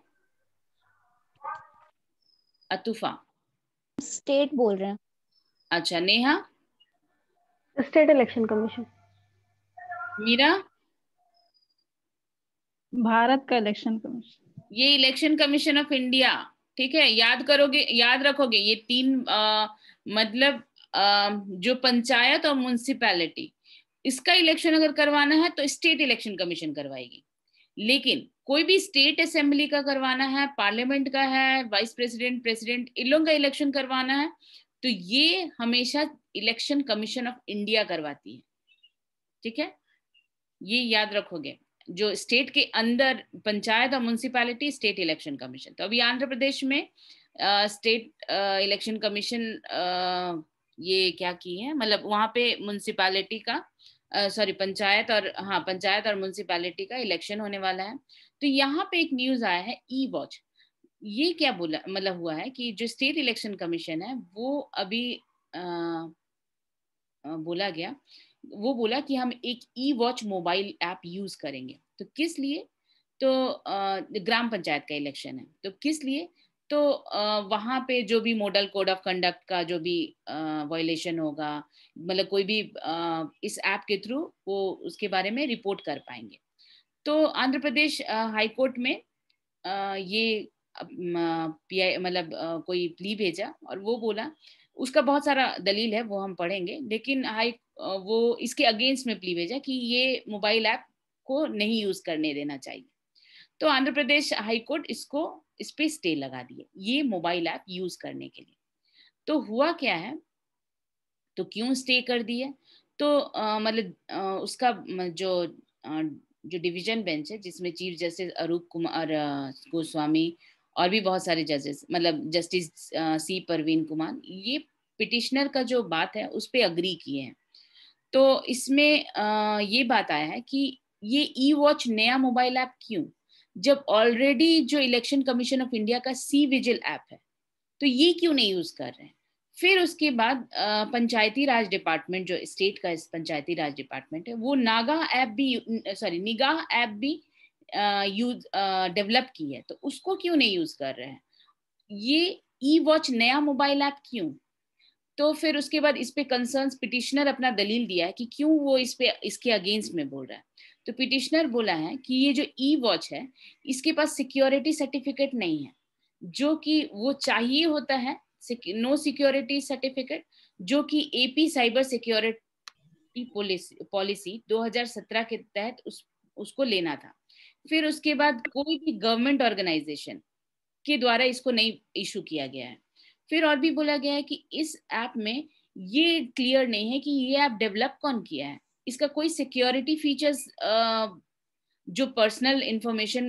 अतूफा स्टेट बोल रहे हैं अच्छा Neha state election commission Meera Bharat का इलेक्शन कमीशन ये इलेक्शन कमीशन ऑफ इंडिया ठीक है याद करोगे याद रखोगे ये तीन आ, मतलब आ, जो पंचायत और म्यूनसिपैलिटी इसका इलेक्शन अगर करवाना है तो स्टेट इलेक्शन कमीशन करवाएगी लेकिन कोई भी स्टेट असेंबली का करवाना है पार्लियामेंट का है वाइस प्रेसिडेंट प्रेसिडेंट इन लोगों का इलेक्शन करवाना है तो ये हमेशा इलेक्शन कमीशन ऑफ इंडिया करवाती है ठीक है ये याद रखोगे जो स्टेट के अंदर पंचायत और म्यूनसिपैलिटी स्टेट इलेक्शन कमीशन तो अभी आंध्र प्रदेश में स्टेट इलेक्शन कमीशन ये क्या की है मतलब वहां पे म्यूनसिपैलिटी का सॉरी पंचायत और हाँ पंचायत और म्यूनसिपैलिटी का इलेक्शन होने वाला है तो यहाँ पे एक न्यूज आया है ई वॉच ये क्या बोला मतलब हुआ है कि जो स्टेट इलेक्शन कमीशन है वो अभी आ, बोला गया वो बोला कि हम एक E watch mobile app use करेंगे तो किस लिए तो आ, ग्राम पंचायत का इलेक्शन है तो किस लिए तो वहाँ पे जो भी मॉडल कोड ऑफ कंडक्ट का जो भी वायलेशन होगा मतलब कोई भी आ, इस ऐप के थ्रू वो उसके बारे में रिपोर्ट कर पाएंगे तो आंध्र प्रदेश हाईकोर्ट में आ, ये पी आई मतलब कोई प्ली भेजा और वो बोला उसका बहुत सारा दलील है वो हम पढ़ेंगे लेकिन हाई वो इसके अगेंस्ट में प्ली भेजा कि ये मोबाइल ऐप को नहीं यूज करने देना चाहिए तो आंध्र प्रदेश हाई कोर्ट इसको इस पे स्टे लगा दिए ये मोबाइल ऐप यूज करने के लिए तो हुआ क्या है तो क्यों स्टे कर दिए तो मतलब उसका जो आ, जो डिवीजन बेंच है जिसमें चीफ जस्टिस अरूप कुमार गोस्वामी और भी बहुत सारे जजेस मतलब जस्टिस सी परवीन कुमार ये पिटिशनर का जो बात है उस पर अग्री किए हैं तो इसमें ये बात आया है कि ये ई वॉच नया मोबाइल ऐप क्यों जब ऑलरेडी जो इलेक्शन कमीशन ऑफ इंडिया का सी विजिल ऐप है तो ये क्यों नहीं यूज कर रहे हैं फिर उसके बाद पंचायती राज डिपार्टमेंट जो स्टेट का पंचायती राज डिपार्टमेंट है वो नागा ऐप भी सॉरी निगाह ऐप भी यूज डेवलप की है तो उसको क्यों नहीं यूज कर रहे हैं ये ई वॉच नया मोबाइल ऐप क्यों तो फिर उसके बाद इस पे कंसर्न पिटिशनर अपना दलील दिया है कि क्यों वो इस पे इसके अगेंस्ट में बोल रहा है तो पिटिशनर बोला है कि ये जो ई वॉच है इसके पास सिक्योरिटी सर्टिफिकेट नहीं है जो कि वो चाहिए होता है नो सिक्योरिटी सर्टिफिकेट जो कि AP cyber security policy policy 2017 के तहत उस उसको लेना था फिर उसके बाद कोई भी गवर्नमेंट ऑर्गेनाइजेशन के द्वारा इसको नहीं इशू किया गया है फिर और भी बोला गया है कि इस ऐप में ये क्लियर नहीं है कि ये ऐप डेवलप कौन किया है इसका कोई सिक्योरिटी फीचर्स जो पर्सनल इंफॉर्मेशन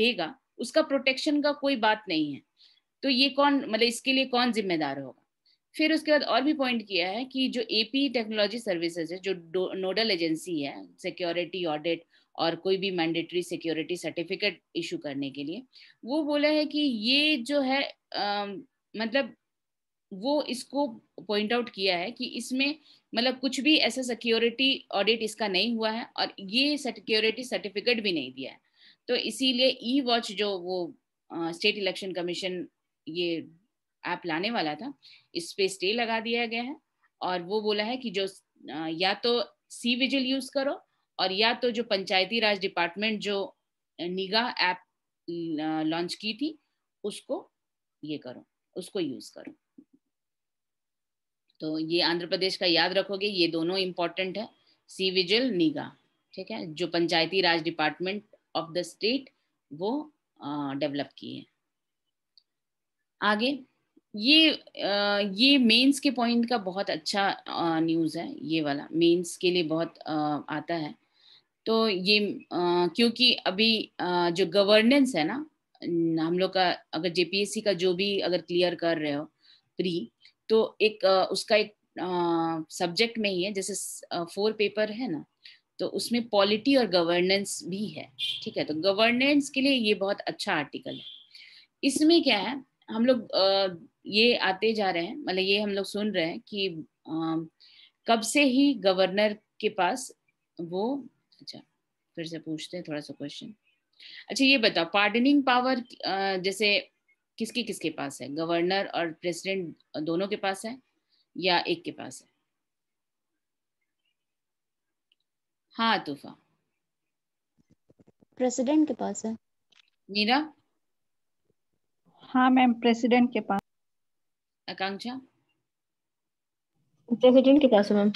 लेगा उसका प्रोटेक्शन का कोई बात नहीं है तो ये कौन मतलब इसके लिए कौन जिम्मेदार होगा फिर उसके बाद और भी पॉइंट किया है कि जो एपी टेक्नोलॉजी सर्विसेज है जो नोडल एजेंसी है सिक्योरिटी ऑडिट और कोई भी मैंडेटरी सिक्योरिटी सर्टिफिकेट इशू करने के लिए वो बोला है कि ये जो है आ, मतलब वो इसको पॉइंट आउट किया है कि इसमें मतलब कुछ भी ऐसा सिक्योरिटी ऑडिट इसका नहीं हुआ है और ये सिक्योरिटी सर्टिफिकेट भी नहीं दिया है तो इसीलिए ई वॉच जो वो स्टेट इलेक्शन कमीशन ये ऐप लाने वाला था इस पे स्टे लगा दिया गया है और वो बोला है कि जो आ, या तो सी विजिल यूज करो और या तो जो पंचायती राज डिपार्टमेंट जो निगाह ऐप लॉन्च की थी उसको ये करो उसको यूज करो तो ये आंध्र प्रदेश का याद रखोगे ये दोनों इंपॉर्टेंट है सी विजिल निगाह ठीक है जो Panchayati Raj department of the state वो डेवलप की है आगे ये आ, ये मेंस के पॉइंट का बहुत अच्छा न्यूज़ है ये वाला मेंस के लिए बहुत आ, आता है तो ये क्योंकि अभी जो गवर्नेंस है ना हम लोग का अगर जेपीएससी का जो भी अगर क्लियर कर रहे हो प्री तो एक उसका एक सब्जेक्ट में ही है जैसे फोर पेपर है ना तो उसमें पॉलिटी और गवर्नेंस भी है ठीक है तो गवर्नेंस के लिए ये बहुत अच्छा आर्टिकल है इसमें क्या है हम लोग ये आते जा रहे हैं मतलब ये हम लोग सुन रहे हैं कि कब से ही गवर्नर के पास वो फिर से पूछते हैं थोड़ा सा क्वेश्चन अच्छा ये बताओ पार्डनिंग पावर जैसे किसके किसके पास है गवर्नर और प्रेसिडेंट दोनों के पास है या एक के पास है हाँ तूफा प्रेसिडेंट के पास है मीरा हाँ मैम प्रेसिडेंट के पास आकांक्षा प्रेसिडेंट के पास है मैम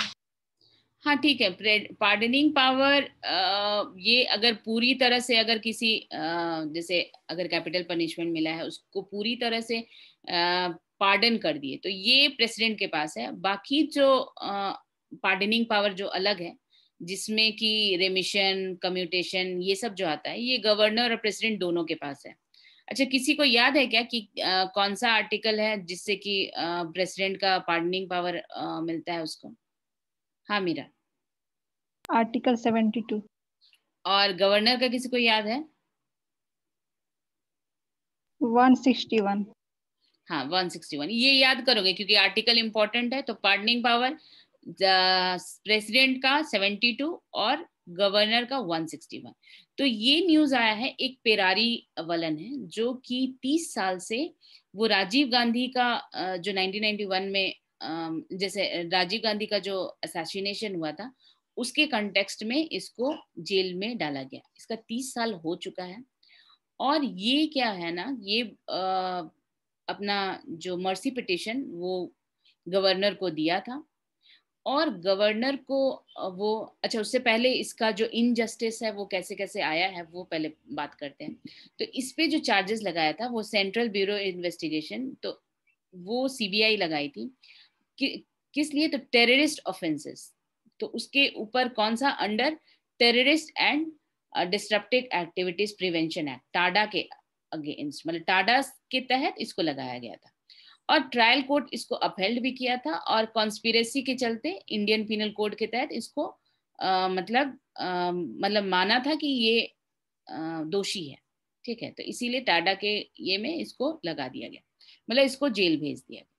हाँ ठीक है पार्डनिंग पावर ये अगर पूरी तरह से अगर किसी जैसे अगर कैपिटल पनिशमेंट मिला है उसको पूरी तरह से पार्डन कर दिए तो ये प्रेसिडेंट के पास है बाकी जो पार्डनिंग पावर जो अलग है जिसमें कि रेमिशन कम्यूटेशन ये सब जो आता है ये गवर्नर और प्रेसिडेंट दोनों के पास है अच्छा किसी को याद है क्या कि आ, कौन सा आर्टिकल है जिससे कि प्रेसिडेंट का पार्डनिंग पावर आ, मिलता है उसको हाँ मीरा आर्टिकल सेवेंटी टू और गवर्नर का किसी को याद है वन सिक्सटी वन हाँ वन सिक्सटी वन ये याद करोगे क्योंकि आर्टिकल इम्पोर्टेंट है तो पार्टनिंग पावर प्रेसिडेंट का सेवेंटी टू और गवर्नर का 161 तो ये न्यूज आया है एक पेरारी वलन है जो कि 30 साल से वो राजीव गांधी का जो 1991 में जैसे राजीव गांधी का जो असैसिनेशन हुआ था उसके कंटेक्स्ट में इसको जेल में डाला गया इसका तीस साल हो चुका है और ये क्या है ना ये आ, अपना जो मर्सी पिटिशन वो गवर्नर को दिया था और गवर्नर को वो अच्छा उससे पहले इसका जो इनजस्टिस है वो कैसे कैसे आया है वो पहले बात करते हैं तो इस पे जो चार्जेस लगाया था वो सेंट्रल ब्यूरो इन्वेस्टिगेशन तो वो सीबीआई लगाई थी कि, किस लिए तो टेररिस्ट ऑफेंसेस तो उसके ऊपर कौन सा under terrorist and disruptive activities prevention act TADA के अगेंस्ट मतलब टाडा के तहत इसको लगाया गया था और ट्रायल कोर्ट इसको अपहेल्ड भी किया था और कॉन्स्पिरसी के चलते इंडियन पिनल कोड के तहत इसको आ, uh, मतलब आ, um, मतलब माना था कि ये आ, uh, दोषी है ठीक है तो इसीलिए टाडा के ये में इसको लगा दिया गया मतलब इसको जेल भेज दिया गया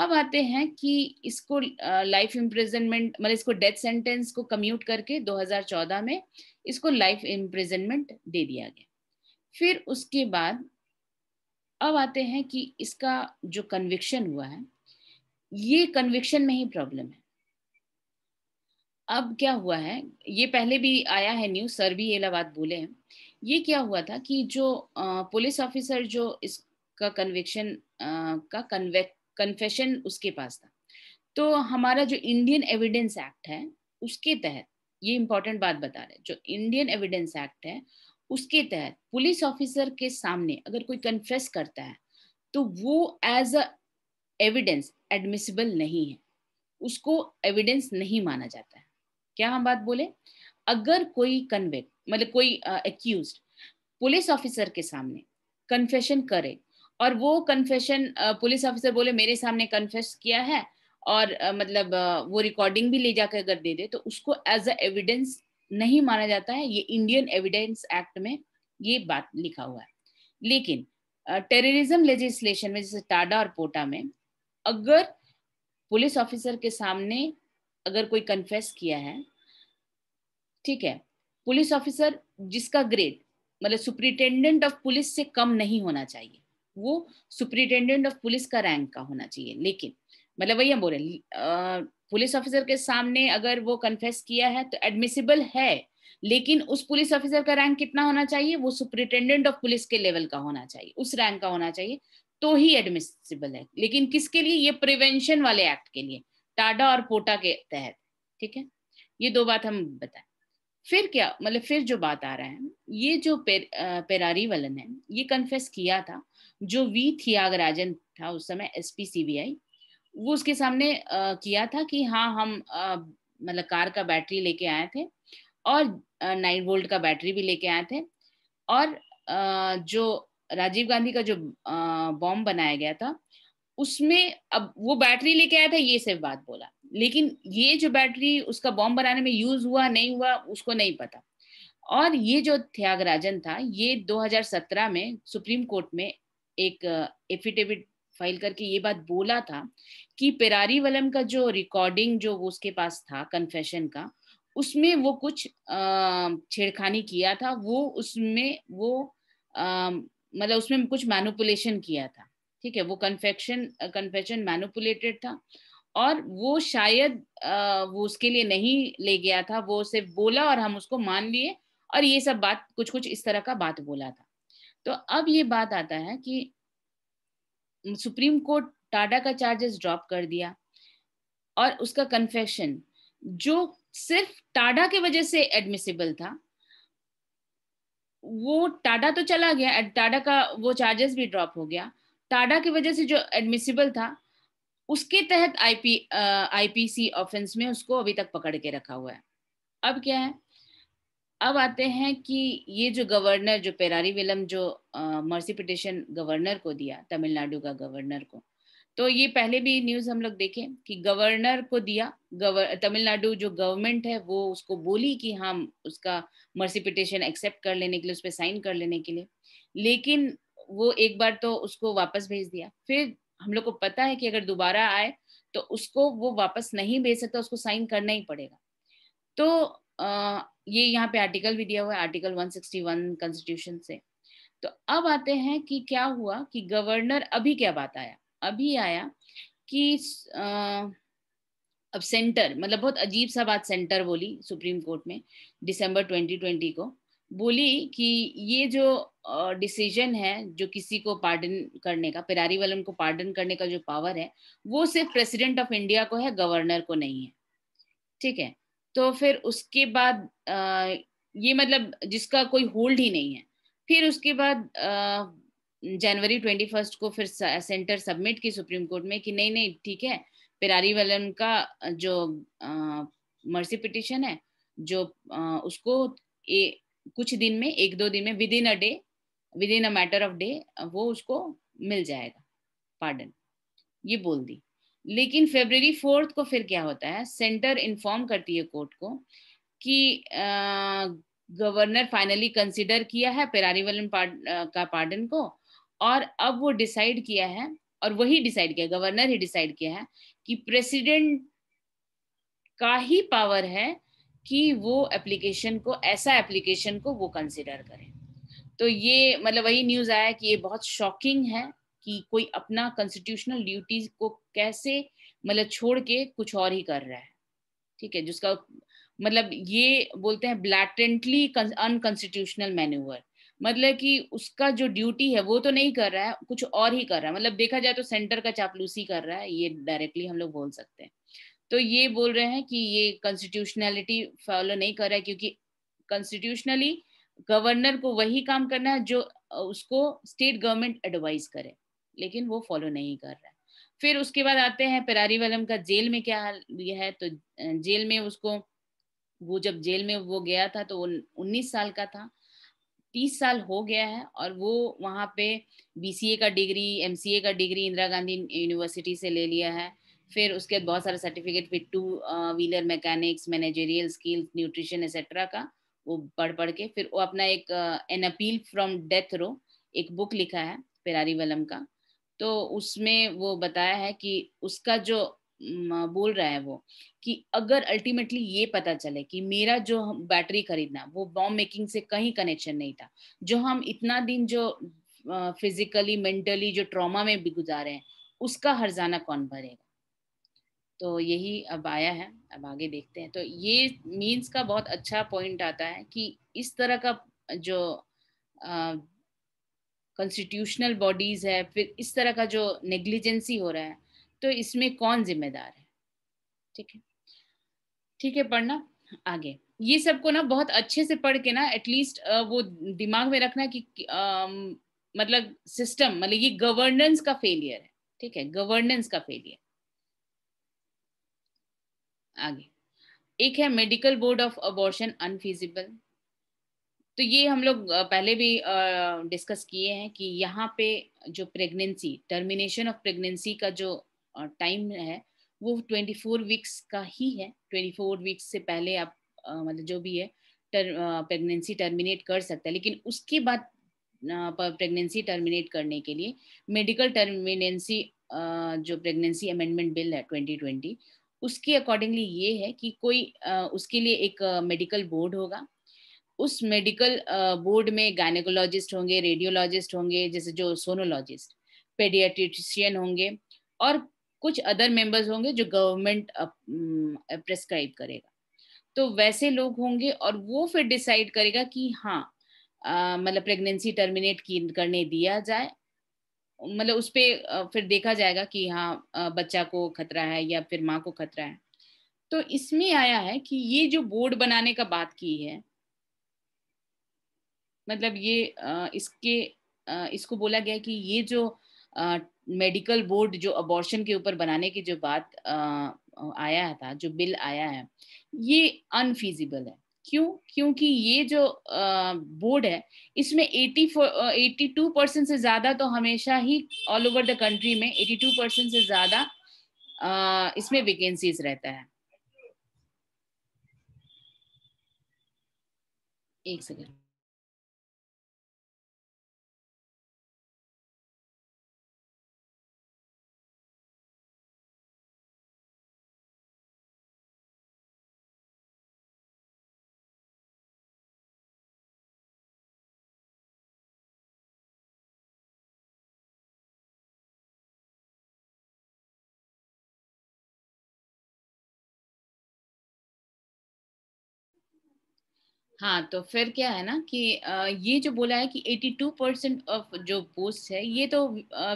अब आते हैं कि इसको लाइफ इम्प्रिजनमेंट मतलब इसको डेथ सेंटेंस को कम्यूट करके 2014 में इसको लाइफ इम्प्रिजनमेंट दे दिया गया फिर उसके बाद अब आते हैं कि इसका जो कन्विक्शन हुआ है ये कन्विक्शन में ही प्रॉब्लम है अब क्या हुआ है ये पहले भी आया है न्यूज सर भी इलाहाबाद बोले हैं ये क्या हुआ था कि जो पुलिस ऑफिसर जो इसका कन्विक्शन का कन्वेक्ट कन्फेशन उसके पास था तो हमारा जो इंडियन एविडेंस एक्ट है उसके तहत ये इंपॉर्टेंट बात बता रहे जो इंडियन एविडेंस एक्ट है उसके तहत पुलिस ऑफिसर के सामने अगर कोई कन्फेस करता है तो वो एज अ एविडेंस एडमिसिबल नहीं है उसको एविडेंस नहीं माना जाता है क्या हम बात बोले अगर कोई कन्वेक्ट मतलब कोई एक्यूज uh, पुलिस ऑफिसर के सामने कन्फेशन करे और वो कन्फेशन पुलिस ऑफिसर बोले मेरे सामने कन्फेस किया है और मतलब वो रिकॉर्डिंग भी ले जाकर अगर दे दे तो उसको एज अ एविडेंस नहीं माना जाता है ये इंडियन एविडेंस एक्ट में ये बात लिखा हुआ है लेकिन टेररिज्म लेजिस्लेशन में जैसे टाडा और पोटा में अगर पुलिस ऑफिसर के सामने अगर कोई कन्फेस किया है ठीक है पुलिस ऑफिसर जिसका ग्रेड मतलब सुप्रिंटेंडेंट ऑफ पुलिस से कम नहीं होना चाहिए वो सुप्रिटेंडेंट ऑफ पुलिस का रैंक का होना चाहिए लेकिन मतलब वही हम बोल रहे पुलिस ऑफिसर के सामने अगर वो कन्फेस किया है तो एडमिसिबल है लेकिन उस पुलिस ऑफिसर का रैंक कितना होना चाहिए वो सुपरिटेंडेंट ऑफ पुलिस के लेवल का होना चाहिए उस रैंक का होना चाहिए तो ही एडमिसिबल है लेकिन किसके लिए ये प्रिवेंशन वाले एक्ट के लिए टाडा और पोटा के तहत ठीक है ये दो बात हम बताए फिर क्या मतलब फिर जो बात आ रहा है ये जो पेर, पेरारी वलन है ये कन्फेस किया था जो वी थियागराजन था उस समय S P C B I वो उसके सामने आ, किया था कि हाँ हम मतलब कार का बैटरी लेके आए थे और नाइन वोल्ट का बैटरी भी लेके आए थे और आ, जो राजीव गांधी का जो बॉम्ब बनाया गया था उसमें अब वो बैटरी लेके आया था ये सिर्फ बात बोला लेकिन ये जो बैटरी उसका बॉम्ब बनाने में यूज हुआ नहीं हुआ उसको नहीं पता और ये जो त्यागराजन था ये 2017 में सुप्रीम कोर्ट में एक एफिडेविट फाइल करके ये बात बोला था कि पेरारी वलम का जो रिकॉर्डिंग जो वो उसके पास था कन्फेशन का उसमें वो कुछ छेड़खानी किया था वो उसमें वो मतलब उसमें कुछ मैनुपुलेशन किया था ठीक है वो कन्फेक्शन कन्फेशन मैनुपुलेटेड था और वो शायद आ, वो उसके लिए नहीं ले गया था वो सिर्फ बोला और हम उसको मान लिए और ये सब बात कुछ कुछ इस तरह का बात बोला था तो अब ये बात आता है कि सुप्रीम कोर्ट टाटा का चार्जेस ड्रॉप कर दिया और उसका कन्फेशन जो सिर्फ टाटा के वजह से एडमिसिबल था वो टाटा तो चला गया टाटा का वो चार्जेस भी ड्रॉप हो गया टाटा की वजह से जो एडमिसिबल था उसके तहत आईपी आईपीसी ऑफेंस में उसको अभी तक पकड़ के रखा हुआ है अब क्या है अब आते हैं कि ये जो गवर्नर जो पेरारी विलम जो मर्सी पिटिशन गवर्नर को दिया तमिलनाडु का गवर्नर को तो ये पहले भी न्यूज हम लोग देखें कि गवर्नर को दिया गवर तमिलनाडु जो गवर्नमेंट है वो उसको बोली कि हम उसका मर्सी पिटिशन एक्सेप्ट कर लेने के लिए उस पर साइन कर लेने के लिए लेकिन वो एक बार तो उसको वापस भेज दिया फिर हम लोग को पता है कि अगर दोबारा आए तो उसको वो वापस नहीं भेज सकता उसको साइन करना ही पड़ेगा तो ये यहाँ पे आर्टिकल भी दिया हुआ है आर्टिकल 161 कॉन्स्टिट्यूशन से तो अब आते हैं कि क्या हुआ कि गवर्नर अभी क्या बात आया अभी आया कि अब सेंटर मतलब बहुत अजीब सा बात सेंटर बोली सुप्रीम कोर्ट में दिसंबर 2020 को बोली कि ये जो डिसीजन है जो किसी को पार्डन करने का पेरारी वालन को पार्डन करने का जो पावर है वो सिर्फ प्रेसिडेंट ऑफ इंडिया को है गवर्नर को नहीं है ठीक है तो फिर उसके बाद ये मतलब जिसका कोई होल्ड ही नहीं है फिर उसके बाद जनवरी ट्वेंटी फर्स्ट को फिर सेंटर सबमिट की सुप्रीम कोर्ट में कि नहीं नहीं ठीक है पिरारी वालन का जो मर्सी पिटिशन है जो आ, उसको ए, कुछ दिन में एक दो दिन में within a day within a matter of day वो उसको मिल जाएगा पार्डन ये बोल दी लेकिन फेबररी फोर्थ को फिर क्या होता है सेंटर इन्फॉर्म करती है कोर्ट को कि गवर्नर फाइनली कंसिडर किया है पेरारीवलन पार्ड, का पार्डन को और अब वो डिसाइड किया है और वही डिसाइड किया गवर्नर ही डिसाइड किया है कि प्रेसिडेंट का ही पावर है कि वो एप्लीकेशन को ऐसा एप्लीकेशन को वो कंसिडर करें तो ये मतलब वही न्यूज़ आया कि ये बहुत शॉकिंग है कि कोई अपना कॉन्स्टिट्यूशनल ड्यूटीज को कैसे मतलब छोड़ के कुछ और ही कर रहा है ठीक है जिसका मतलब ये बोलते हैं ब्लैटेंटली अनकॉन्स्टिट्यूशनल मैन्यूवर मतलब कि उसका जो ड्यूटी है वो तो नहीं कर रहा है कुछ और ही कर रहा है मतलब देखा जाए तो सेंटर का चापलूसी कर रहा है ये डायरेक्टली हम लोग बोल सकते हैं तो ये बोल रहे हैं कि ये कॉन्स्टिट्यूशनैलिटी फॉलो नहीं कर रहा है क्योंकि कॉन्स्टिट्यूशनली गवर्नर को वही काम करना है जो उसको स्टेट गवर्नमेंट एडवाइज करे लेकिन वो फॉलो नहीं कर रहा है फिर उसके बाद आते हैं पेरारी वलम का जेल में क्या यह है तो जेल में उसको वो जब जेल में वो गया था तो उन्नीस साल का था तीस साल हो गया है और वो वहाँ पे बी का डिग्री एमसीए का डिग्री इंदिरा गांधी यूनिवर्सिटी से ले लिया है फिर उसके बाद बहुत सारे सर्टिफिकेट फिर two wheeler mechanics managerial skills nutrition etcetera का वो पढ़ पढ़ के फिर वो अपना एक an appeal from death row एक बुक लिखा है पेरारी वलम का तो उसमें वो बताया है कि उसका जो बोल रहा है वो कि अगर अल्टीमेटली ये पता चले कि मेरा जो बैटरी खरीदना वो बॉम्ब मेकिंग से कहीं कनेक्शन नहीं था जो हम इतना दिन जो फिजिकली मेंटली जो ट्रॉमा में भी गुजारे हैं उसका हरजाना कौन भरेगा तो यही अब आया है अब आगे देखते हैं तो ये मीन्स का बहुत अच्छा पॉइंट आता है कि इस तरह का जो कॉन्स्टिट्यूशनल बॉडीज है फिर इस तरह का जो नेग्लिजेंसी हो रहा है तो इसमें कौन जिम्मेदार है ठीक है ठीक है पढ़ना आगे ये सबको ना बहुत अच्छे से पढ़ के ना एटलीस्ट वो दिमाग में रखना कि मतलब सिस्टम मतलब ये गवर्नेंस का फेलियर है ठीक है गवर्नेंस का फेलियर आगे एक है medical board of abortion unfeasible तो ये हम लोग पहले भी डिस्कस किए हैं कि यहाँ पे जो प्रेगनेंसी टर्मिनेशन ऑफ प्रेगनेंसी का जो टाइम है वो 24 वीक्स का ही है 24 वीक्स से पहले आप मतलब जो भी है टर, प्रेगनेंसी टर्मिनेट कर सकते हैं लेकिन उसके बाद प्रेगनेंसी टर्मिनेट करने के लिए मेडिकल टर्मिनेंसी जो प्रेगनेंसी अमेंडमेंट बिल है 2020 उसके अकॉर्डिंगली ये है कि कोई उसके लिए एक मेडिकल बोर्ड होगा उस मेडिकल बोर्ड में गायनेकोलॉजिस्ट होंगे रेडियोलॉजिस्ट होंगे जैसे जो सोनोलॉजिस्ट पेडियाट्रिशियन होंगे और कुछ अदर मेंबर्स होंगे जो गवर्नमेंट प्रेस्क्राइब करेगा तो वैसे लोग होंगे और वो फिर डिसाइड करेगा कि हाँ मतलब प्रेगनेंसी टर्मिनेट की करने दिया जाए मतलब उस पर फिर देखा जाएगा कि हाँ बच्चा को खतरा है या फिर माँ को खतरा है तो इसमें आया है कि ये जो बोर्ड बनाने का बात की है मतलब ये इसके इसको बोला गया कि ये जो मेडिकल बोर्ड जो अबॉर्शन के ऊपर बनाने की जो बात आया था जो बिल आया है ये अनफीजिबल है क्यों क्योंकि ये जो बोर्ड है इसमें 84 82 परसेंट से ज़्यादा तो हमेशा ही ऑल ओवर द कंट्री में 82 परसेंट से ज़्यादा इसमें वेकेंसीज रहता है एक सेकेंड हाँ तो फिर क्या है ना कि ये जो बोला है कि 82 परसेंट ऑफ जो पोस्ट है ये तो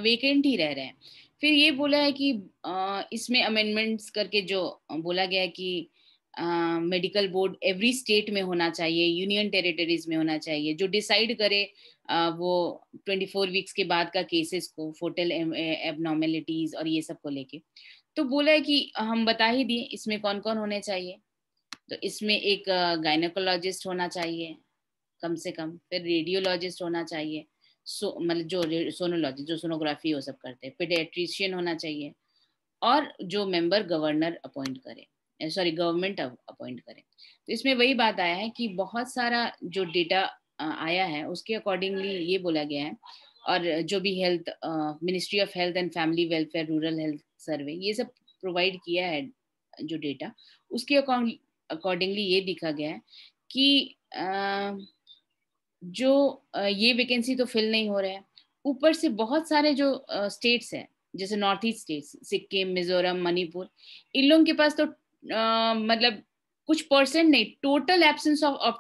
वेकेंट ही रह रहे हैं फिर ये बोला है कि इसमें अमेंडमेंट्स करके जो बोला गया है कि मेडिकल बोर्ड एवरी स्टेट में होना चाहिए यूनियन टेरिटरीज में होना चाहिए जो डिसाइड करे वो वो 24 वीक्स के बाद का केसेस को फोटल एबनॉर्मेलिटीज eh, और ये सब को लेके तो बोला है कि हम बता ही दिए इसमें कौन कौन होने चाहिए तो इसमें एक गायनोकोलॉजिस्ट होना चाहिए कम से कम फिर रेडियोलॉजिस्ट होना चाहिए सो मतलब जो सोनोलॉजी जो सोनोग्राफी वो सब करते हैं पेडेट्रिशियन होना चाहिए और जो मेंबर गवर्नर अपॉइंट करे सॉरी गवर्नमेंट अपॉइंट करे तो इसमें वही बात आया है कि बहुत सारा जो डेटा आया है उसके अकॉर्डिंगली ये बोला गया है और जो भी health ministry of health and family welfare rural health survey ये सब प्रोवाइड किया है जो डेटा उसके अकॉर्डिंगली ये देखा गया है कि जो ये वैकेंसी तो फिल नहीं हो रहा है ऊपर से बहुत सारे जो स्टेट्स हैं जैसे north east states Sikkim Mizoram Manipur इन लोगों के पास तो मतलब कुछ परसेंट नहीं टोटल एब्सेंस ऑफ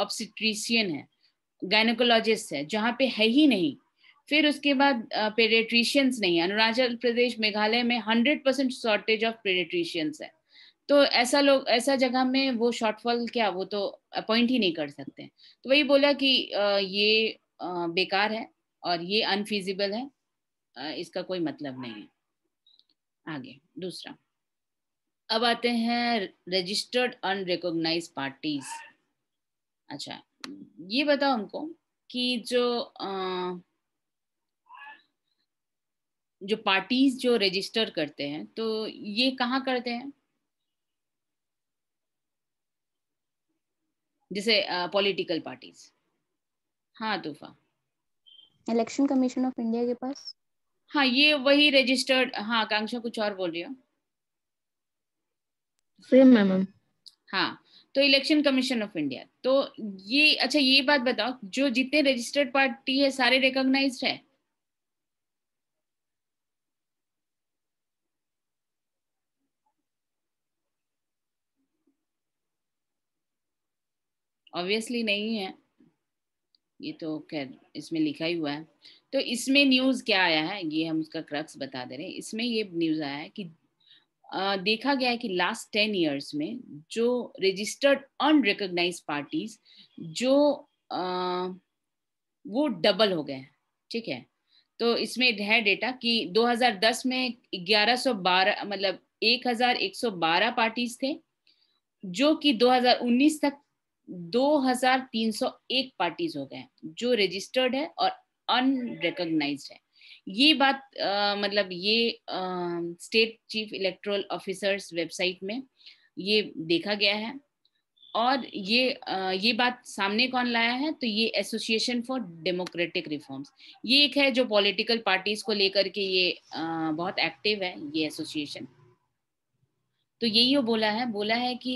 ऑप्सिट्रीशियन है गायनोकोलॉजिस्ट है जहाँ पे है ही नहीं फिर उसके बाद पेडेट्रिशियंस नहीं है अरुणाचल प्रदेश मेघालय में hundred percent shortage of paediatricians है तो ऐसा लोग ऐसा जगह में वो शॉर्टफॉल क्या वो तो अपॉइंट ही नहीं कर सकते तो वही बोला कि ये बेकार है और ये अनफिजिबल है इसका कोई मतलब नहीं है आगे दूसरा अब आते हैं रजिस्टर्ड अनरिकोगनाइज पार्टीज अच्छा ये बताओ हमको कि जो आ, जो पार्टीज जो रजिस्टर करते हैं तो ये कहाँ करते हैं जैसे पॉलिटिकल पार्टीज हाँ तूफा इलेक्शन कमीशन ऑफ इंडिया के पास हाँ ये वही रजिस्टर्ड हाँ आकांक्षा कुछ और बोल रही हो सेम मैम हाँ तो इलेक्शन कमीशन ऑफ इंडिया तो ये अच्छा ये बात बताओ जो जितने रजिस्टर्ड पार्टी है सारे रिकॉग्नाइज्ड है ऑब्वियसली नहीं है ये तो खैर इसमें लिखा ही हुआ है तो इसमें न्यूज़ क्या आया है ये हम उसका क्रक्स बता दे रहे हैं इसमें ये न्यूज़ आया है कि आ, देखा गया है कि लास्ट टेन ईयर्स में जो रजिस्टर्ड अनरिकग्नाइज पार्टीज जो आ, वो डबल हो गए ठीक है तो इसमें है डेटा कि 2010 में 1112 मतलब 1112 पार्टीज थे जो कि 2019 तक 2301 पार्टीज हो गए हैं जो रजिस्टर्ड है और अनरिकग्नाइज है ये बात आ, मतलब ये state chief electoral officers website में ये देखा गया है और ये आ, ये बात सामने कौन लाया है तो ये एसोसिएशन फॉर डेमोक्रेटिक रिफॉर्म्स ये एक है जो पॉलिटिकल पार्टीज को लेकर के ये आ, बहुत एक्टिव है ये एसोसिएशन तो यही वो बोला है बोला है कि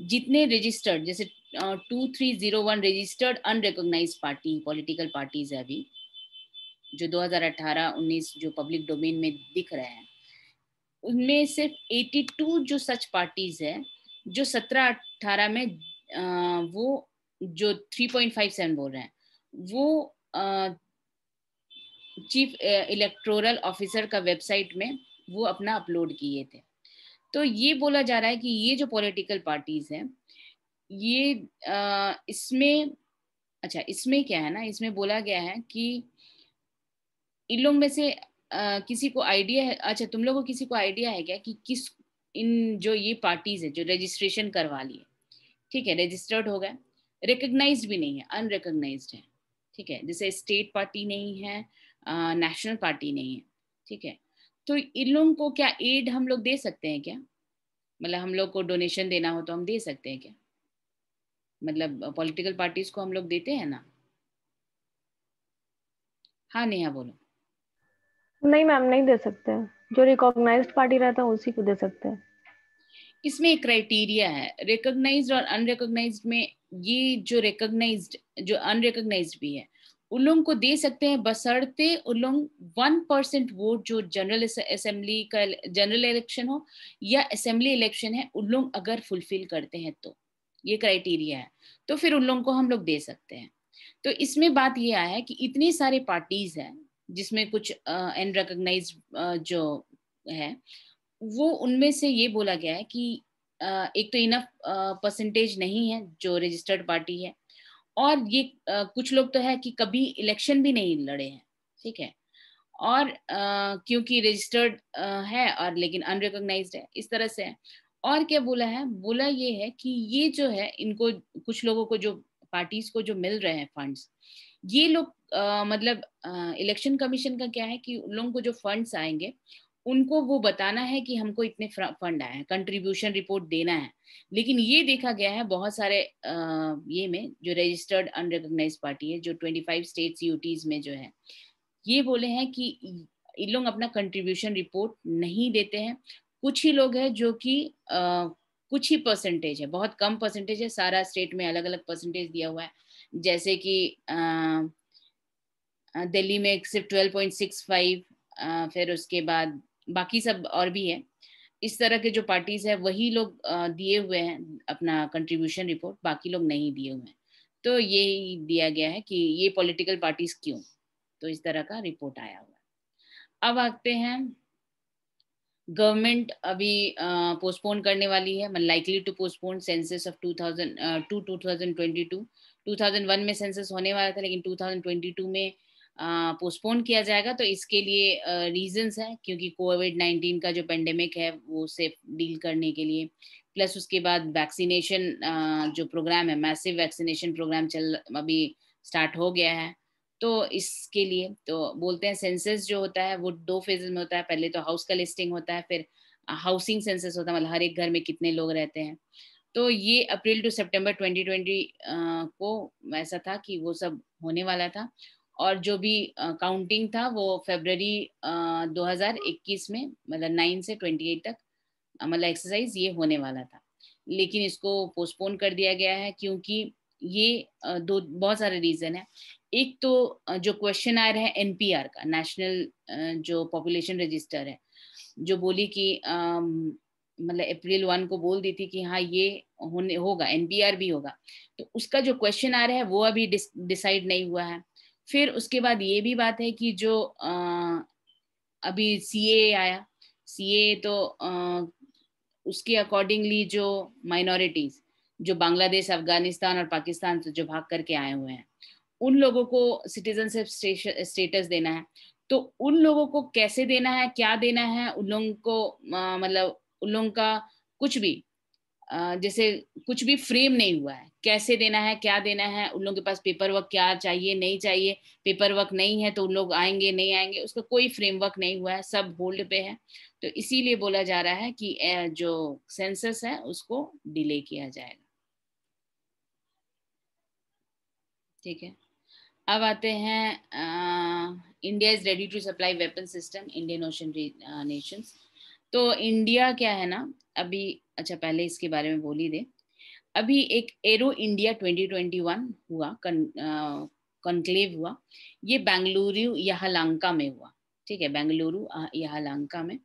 जितने रजिस्टर्ड जैसे two three zero one registered unrecognised party political parties है अभी जो 2018-19 जो पब्लिक डोमेन में दिख रहे हैं उनमें सिर्फ 82 जो सच पार्टीज है जो 17-18 में आ, वो जो 3.57 बोल रहे हैं वो आ, चीफ इलेक्टोरल ऑफिसर का वेबसाइट में वो अपना अपलोड किए थे तो ये बोला जा रहा है कि ये जो पॉलिटिकल पार्टीज हैं ये इसमें अच्छा इसमें क्या है ना इसमें बोला गया है कि इन लोग में से किसी को आइडिया है अच्छा तुम लोगों को किसी को आइडिया है क्या कि किस इन जो ये पार्टीज है जो रजिस्ट्रेशन करवा लिए ठीक है रजिस्टर्ड हो गए रिकग्नाइज भी नहीं है अनरिकग्नाइज है ठीक है जैसे स्टेट पार्टी नहीं है नेशनल पार्टी नहीं है ठीक है तो इन लोगों को क्या एड हम लोग दे सकते हैं क्या मतलब हम लोग को डोनेशन देना हो तो हम दे सकते हैं क्या मतलब पॉलिटिकल पार्टीज को हम लोग देते हैं ना हाँ नेहा बोलो नहीं मैम नहीं दे सकते जो रिकॉग्नाइज्ड पार्टी रहता है उसी को दे सकते हैं इसमें एक क्राइटेरिया है रिकॉग्नाइज्ड और अनरिकॉग्नाइज्ड में ये जो रिकॉग्नाइज्ड जो अनरिकॉग्नाइज्ड भी है उन लोगों को दे सकते हैं बसरते उन लोग वन परसेंट वोट जो जनरल असेंबली का जनरल इलेक्शन हो या असेंबली इलेक्शन है उन लोग अगर फुलफिल करते हैं तो ये क्राइटेरिया है तो फिर उन लोगों को हम लोग दे सकते हैं तो इसमें बात ये आया है कि इतनी सारे पार्टीज हैं जिसमें कुछ अनरिकग्नाइज जो है वो उनमें से ये बोला गया है कि एक तो इनफ परसेंटेज नहीं है जो रजिस्टर्ड पार्टी है और ये आ, कुछ लोग तो है कि कभी इलेक्शन भी नहीं लड़े हैं ठीक है और आ, क्योंकि रजिस्टर्ड है और लेकिन अनरिकोगनाइज है इस तरह से है और क्या बोला है बोला ये है कि ये जो है इनको कुछ लोगों को जो पार्टीज को जो मिल रहे हैं फंड्स ये लोग मतलब इलेक्शन कमीशन का क्या है कि उन लोगों को जो फंड्स आएंगे उनको वो बताना है कि हमको इतने फंड आए हैं कंट्रीब्यूशन रिपोर्ट देना है लेकिन ये देखा गया है बहुत सारे ये में जो रजिस्टर्ड अनरिकोगनाइज पार्टी है जो 25 स्टेट यूटीज में जो है ये बोले हैं कि इन लोग अपना कंट्रीब्यूशन रिपोर्ट नहीं देते हैं कुछ ही लोग हैं जो कि कुछ ही परसेंटेज है बहुत कम परसेंटेज है सारा स्टेट में अलग अलग परसेंटेज दिया हुआ है जैसे कि दिल्ली में सिर्फ ट्वेल्व पॉइंट सिक्स फाइव फिर उसके बाद बाकी सब और भी है इस तरह के जो पार्टीज है वही लोग दिए हुए हैं अपना कंट्रीब्यूशन रिपोर्ट बाकी लोग नहीं दिए हुए हैं तो ये दिया गया है कि ये पॉलिटिकल पार्टीज क्यों तो इस तरह का रिपोर्ट आया हुआ अब आते हैं गवर्नमेंट अभी पोस्टपोन करने वाली है likely to postpone census of 2000 to 2022 2001 में सेंसस होने वाला था लेकिन 2022 में पोस्टपोन किया जाएगा तो इसके लिए रीजंस है क्योंकि कोविड नाइन्टीन का जो पेंडेमिक है वो उसे डील करने के लिए प्लस उसके बाद वैक्सीनेशन जो प्रोग्राम है मैसिव वैक्सीनेशन प्रोग्राम चल अभी स्टार्ट हो गया है तो इसके लिए तो बोलते हैं सेंसस जो होता है वो दो फेजेस में होता है पहले तो हाउस का लिस्टिंग होता है फिर हाउसिंग सेंसस होता है मतलब हर एक घर में कितने लोग रहते हैं तो ये अप्रैल टू सितंबर 2020 को ऐसा था कि वो सब होने वाला था और जो भी काउंटिंग था वो फेबररी 2021 में मतलब नाइन से 28 तक मतलब एक्सरसाइज ये होने वाला था लेकिन इसको पोस्टपोन कर दिया गया है क्योंकि ये दो बहुत सारे रीजन है एक तो जो क्वेश्चन आ रहा है एनपीआर का नेशनल जो पॉपुलेशन रजिस्टर है जो बोली कि मतलब अप्रैल वन को बोल दी थी कि हाँ ये होने होगा एनपीआर भी होगा तो उसका जो क्वेश्चन आ रहा है वो अभी डिसाइड नहीं हुआ है फिर उसके बाद ये भी बात है कि जो आ, अभी सी आया सी तो आ, उसके अकॉर्डिंगली जो माइनॉरिटीज जो बांग्लादेश अफगानिस्तान और पाकिस्तान से जो भाग करके आए हुए हैं उन लोगों को सिटीजनशिप स्टेटस देना है तो उन लोगों को कैसे देना है क्या देना है उन लोगों को मतलब उन लोगों का कुछ भी जैसे कुछ भी फ्रेम नहीं हुआ है कैसे देना है क्या देना है उन लोगों के पास पेपर वर्क क्या चाहिए नहीं चाहिए पेपर वर्क नहीं है तो उन लोग आएंगे नहीं आएंगे उसका कोई फ्रेमवर्क नहीं हुआ है सब होल्ड पे है तो इसीलिए बोला जा रहा है कि जो सेंसस है उसको डिले किया जाएगा ठीक है अब आते हैं India is ready to supply weapon system Indian Ocean nations तो इंडिया क्या है ना अभी अच्छा पहले इसके बारे में बोल ही दे अभी एक एरो इंडिया 2021 हुआ कॉन्क्लेव हुआ ये बेंगलुरु यहाँ लंका में हुआ ठीक है बेंगलुरु यहाँ लंका में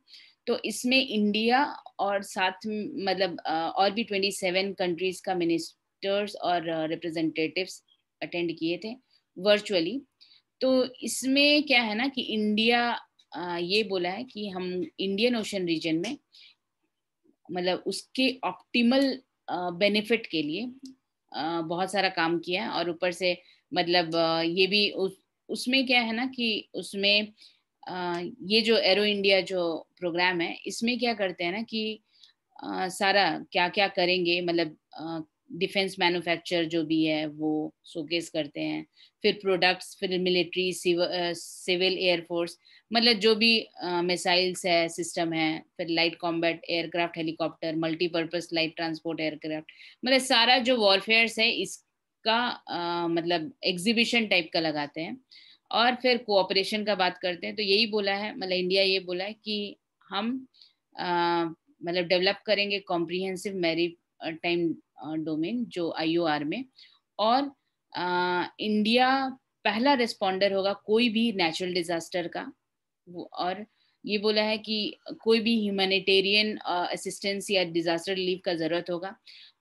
तो इसमें इंडिया और साथ मतलब और भी 27 कंट्रीज का मिनिस्टर्स और रिप्रेजेंटेटिव्स अटेंड किए थे वर्चुअली तो इसमें क्या है ना कि इंडिया ये बोला है कि हम इंडियन ओशन रीजन में मतलब उसके ऑप्टिमल बेनिफिट के लिए बहुत सारा काम किया और ऊपर से मतलब ये भी उस उसमें क्या है ना कि उसमें ये जो एरो इंडिया जो प्रोग्राम है इसमें क्या करते हैं ना कि सारा क्या क्या करेंगे मतलब डिफेंस मैन्युफैक्चर जो भी है वो शोकेस करते हैं फिर प्रोडक्ट्स फिर मिलिट्री सिविल एयरफोर्स मतलब जो भी मिसाइल्स है सिस्टम है फिर light combat aircraft helicopter multipurpose light transport aircraft मतलब सारा जो वॉरफेयर्स है इसका uh, मतलब एग्जीबिशन टाइप का लगाते हैं और फिर कोऑपरेशन का बात करते हैं तो यही बोला है मतलब इंडिया ये बोला है कि हम मतलब डेवलप करेंगे कॉम्प्रिहेंसिव मैरी टाइम डोमेन जो आईओआर में और आ, इंडिया पहला रिस्पॉन्डर होगा कोई भी नेचुरल डिजास्टर का और ये बोला है कि कोई भी ह्यूमैनिटेरियन असिस्टेंस या डिजास्टर रिलीफ का ज़रूरत होगा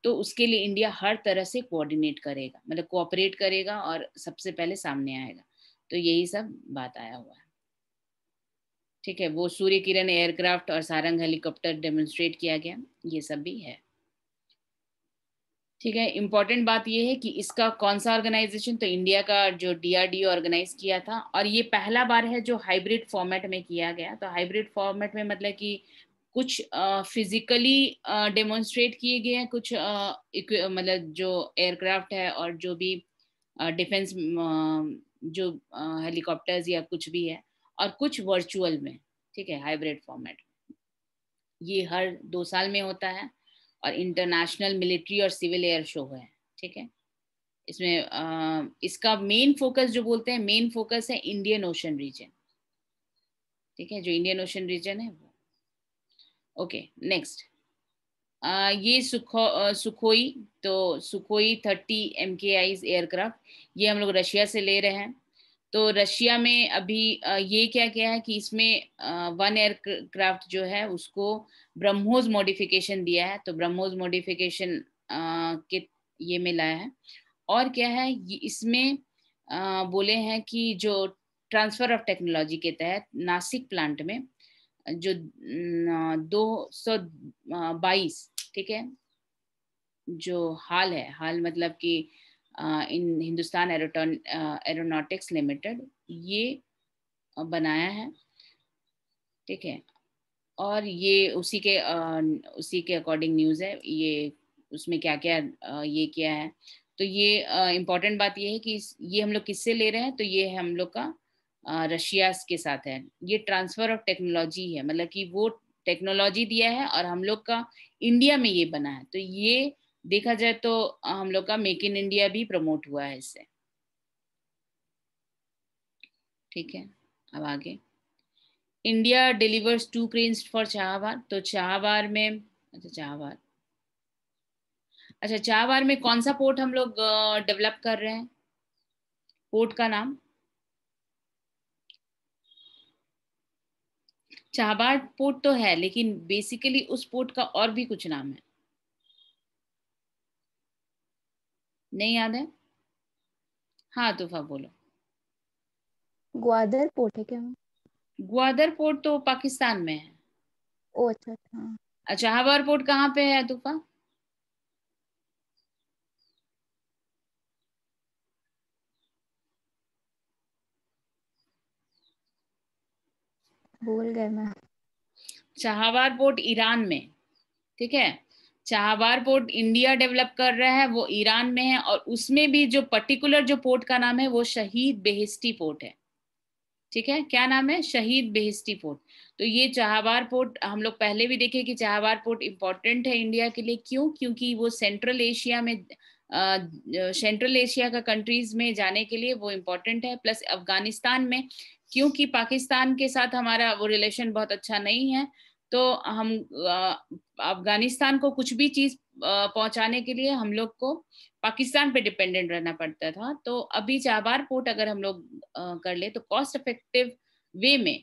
तो उसके लिए इंडिया हर तरह से कोऑर्डिनेट करेगा मतलब कोऑपरेट करेगा और सबसे पहले सामने आएगा तो यही सब बात आया हुआ है ठीक है वो सूर्य किरण एयरक्राफ्ट और सारंग हेलीकॉप्टर डेमोन्स्ट्रेट किया गया ये सब भी है ठीक है इम्पोर्टेंट बात यह है कि इसका कौन सा ऑर्गेनाइजेशन तो इंडिया का जो डीआरडीओ ऑर्गेनाइज किया था और ये पहला बार है जो हाइब्रिड फॉर्मेट में किया गया तो हाइब्रिड फॉर्मेट में मतलब कि कुछ फिजिकली डेमोन्स्ट्रेट किए गए हैं कुछ मतलब जो एयरक्राफ्ट है और जो भी डिफेंस जो हेलीकॉप्टर्स या कुछ भी है और कुछ वर्चुअल में ठीक है हाइब्रिड फॉर्मेट ये हर दो साल में होता है और इंटरनेशनल मिलिट्री और सिविल एयर शो है ठीक है इसमें आ, इसका मेन फोकस जो बोलते हैं मेन फोकस है इंडियन ओशन रीजन ठीक है जो इंडियन ओशन रीजन है वो ओके नेक्स्ट ये सुखो सुखोई तो Sukhoi thirty M K I's aircraft ये हम लोग रशिया से ले रहे हैं तो रशिया में अभी ये क्या क्या है कि इसमें वन एयरक्राफ्ट जो है उसको ब्रह्मोज मॉडिफिकेशन दिया है तो ब्रह्मोज मॉडिफिकेशन के ये में लाया है और क्या है इसमें बोले हैं कि जो ट्रांसफर ऑफ टेक्नोलॉजी के तहत नासिक प्लांट में जो दो सौ बाईस ठीक है जो हाल है हाल मतलब कि इन हिंदुस्तान एरोटन एरोनॉटिक्स लिमिटेड ये uh, बनाया है ठीक है और ये उसी के uh, उसी के अकॉर्डिंग न्यूज़ है ये उसमें क्या क्या uh, ये किया है तो ये इम्पोर्टेंट बात ये है कि ये हम लोग किससे ले रहे हैं तो ये है हम लोग का रशिया के साथ है ये ट्रांसफ़र ऑफ टेक्नोलॉजी है मतलब कि वो टेक्नोलॉजी दिया है और हम लोग का इंडिया में ये बना है तो ये देखा जाए तो हम लोग का मेक इन इंडिया भी प्रमोट हुआ है इससे ठीक है अब आगे India delivers two cranes for Chabahar तो चाहवार में अच्छा चाहवार अच्छा चाहवार में कौन सा पोर्ट हम लोग डेवलप कर रहे हैं पोर्ट का नाम चाहबार पोर्ट तो है लेकिन बेसिकली उस पोर्ट का और भी कुछ नाम है नहीं याद है हाँ तोहफा बोलो ग्वादर पोर्ट है क्या ग्वादर पोर्ट तो पाकिस्तान में है ओ अच्छा अच्छा अच्छा हवा पोर्ट कहाँ पे है तूफा भूल गए मैं शाहवार अच्छा, पोर्ट ईरान में ठीक है चाहबार पोर्ट इंडिया डेवलप कर रहा है वो ईरान में है और उसमें भी जो पर्टिकुलर जो पोर्ट का नाम है वो शहीद बेहिस्टी पोर्ट है ठीक है क्या नाम है शहीद बेहिस्टी पोर्ट तो ये चाहबार पोर्ट हम लोग पहले भी देखे कि चाहबार पोर्ट इम्पोर्टेंट है इंडिया के लिए क्यों क्योंकि वो सेंट्रल एशिया में सेंट्रल एशिया का कंट्रीज में जाने के लिए वो इम्पोर्टेंट है प्लस अफगानिस्तान में क्योंकि पाकिस्तान के साथ हमारा वो रिलेशन बहुत अच्छा नहीं है तो हम अफगानिस्तान को कुछ भी चीज पहुंचाने के लिए हम लोग को पाकिस्तान पे डिपेंडेंट रहना पड़ता था तो अभी चाबार पोर्ट अगर हम लोग कर ले तो कॉस्ट इफेक्टिव वे में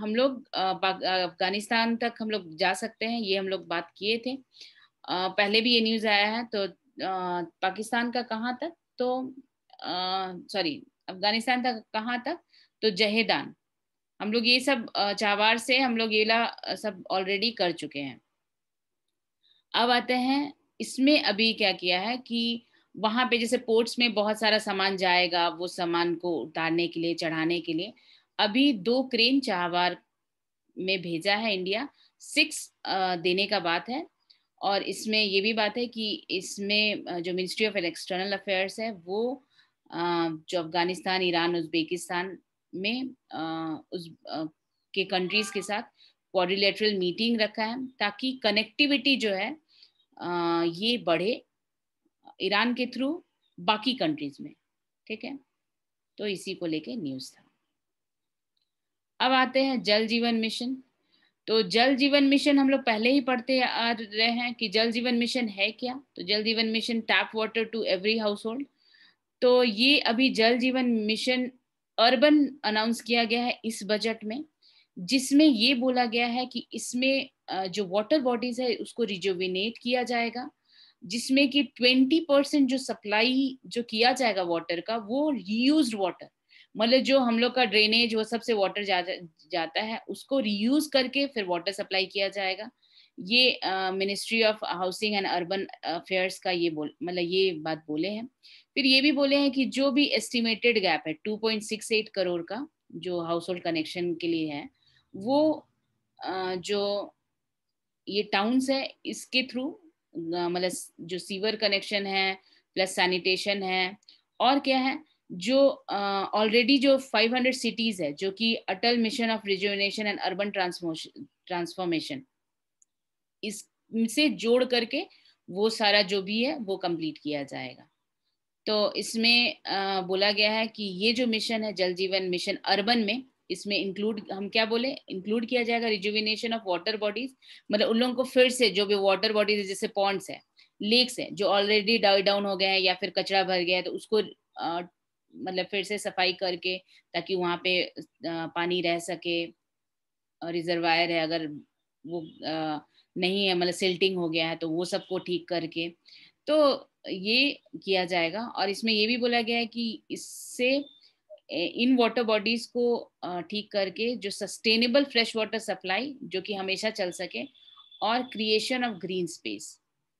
हम लोग अफगानिस्तान तक हम लोग जा सकते हैं ये हम लोग बात किए थे पहले भी ये न्यूज आया है तो पाकिस्तान का कहाँ तक तो सॉरी अफगानिस्तान तक कहाँ तक तो जहेदान हम लोग ये सब चावार से हम लोग ये ला सब ऑलरेडी कर चुके हैं अब आते हैं इसमें अभी क्या किया है कि वहां पे जैसे पोर्ट्स में बहुत सारा सामान जाएगा वो सामान को उतारने के लिए चढ़ाने के लिए अभी दो क्रेन चावार में भेजा है इंडिया सिक्स देने का बात है और इसमें ये भी बात है कि इसमें जो मिनिस्ट्री ऑफ एक्सटर्नल अफेयर्स है वो जो अफगानिस्तान ईरान उज्बेकिस्तान में आ, उस आ, के कंट्रीज के साथ क्वारिलेटरल मीटिंग रखा है ताकि कनेक्टिविटी जो है आ, ये बढ़े ईरान के थ्रू बाकी कंट्रीज में ठीक है तो इसी को लेके न्यूज़ था अब आते हैं जल जीवन मिशन तो जल जीवन मिशन हम लोग पहले ही पढ़ते आ रहे हैं कि जल जीवन मिशन है क्या तो Jal Jeevan mission tap water to every household तो ये अभी जल जीवन मिशन अर्बन अनाउंस किया गया है इस बजट में जिसमें ये बोला गया है कि इसमें जो वाटर बॉडीज है उसको रिजोविनेट किया जाएगा जिसमें कि 20 परसेंट जो सप्लाई जो किया जाएगा वाटर का वो रीयूज वाटर मतलब जो हम लोग का ड्रेनेज वो सबसे वाटर जा, जाता है उसको रीयूज करके फिर वाटर सप्लाई किया जाएगा ये ministry of housing and urban affairs का ये बोल मतलब ये बात बोले हैं फिर ये भी बोले हैं कि जो भी एस्टिमेटेड गैप है 2.68 करोड़ का जो हाउस होल्ड कनेक्शन के लिए है वो uh, जो ये टाउन्स है इसके थ्रू मतलब जो सीवर कनेक्शन है प्लस सैनिटेशन है और क्या है जो ऑलरेडी uh, जो 500 सिटीज है जो कि Atal mission of rejuvenation and urban transformation इससे जोड़ करके वो सारा जो भी है वो कंप्लीट किया जाएगा तो इसमें बोला गया है कि ये जो मिशन है जल जीवन मिशन अर्बन में इसमें इंक्लूड हम क्या बोले इंक्लूड किया जाएगा रिजुविनेशन ऑफ वाटर बॉडीज मतलब उन लोगों को फिर से जो भी वाटर बॉडीज है जैसे पॉन्ड्स है लेक्स है जो ऑलरेडी डाई डाउन हो गए हैं या फिर कचरा भर गया है तो उसको आ, मतलब फिर से सफाई करके ताकि वहाँ पे आ, पानी रह सके रिजर्वायर है अगर वो नहीं है मतलब सिल्टिंग हो गया है तो वो सबको ठीक करके तो ये किया जाएगा और इसमें ये भी बोला गया है कि इससे इन वाटर बॉडीज को ठीक करके जो सस्टेनेबल फ्रेश वाटर सप्लाई जो कि हमेशा चल सके और क्रिएशन ऑफ ग्रीन स्पेस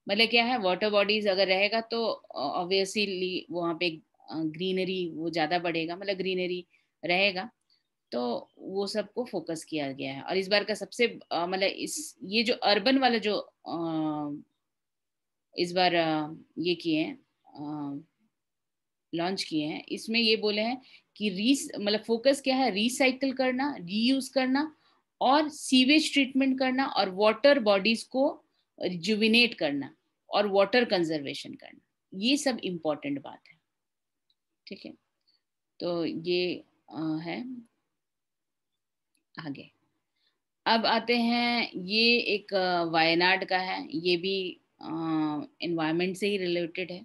मतलब क्या है वाटर बॉडीज अगर रहेगा तो ऑब्वियसली वहाँ पे ग्रीनरी वो ज़्यादा बढ़ेगा मतलब ग्रीनरी रहेगा तो वो सब को फोकस किया गया है और इस बार का सबसे मतलब इस ये जो अर्बन वाला जो आ, इस बार आ, ये किए हैं लॉन्च किए हैं इसमें ये बोले हैं कि री मतलब फोकस क्या है रिसाइकल करना रीयूज करना और सीवेज ट्रीटमेंट करना और वाटर बॉडीज को रिजुविनेट करना और वाटर कंजर्वेशन करना ये सब इम्पोर्टेंट बात है ठीक है तो ये आ, है आगे अब आते हैं ये एक वायनाड का है ये भी इन्वायरमेंट से ही रिलेटेड है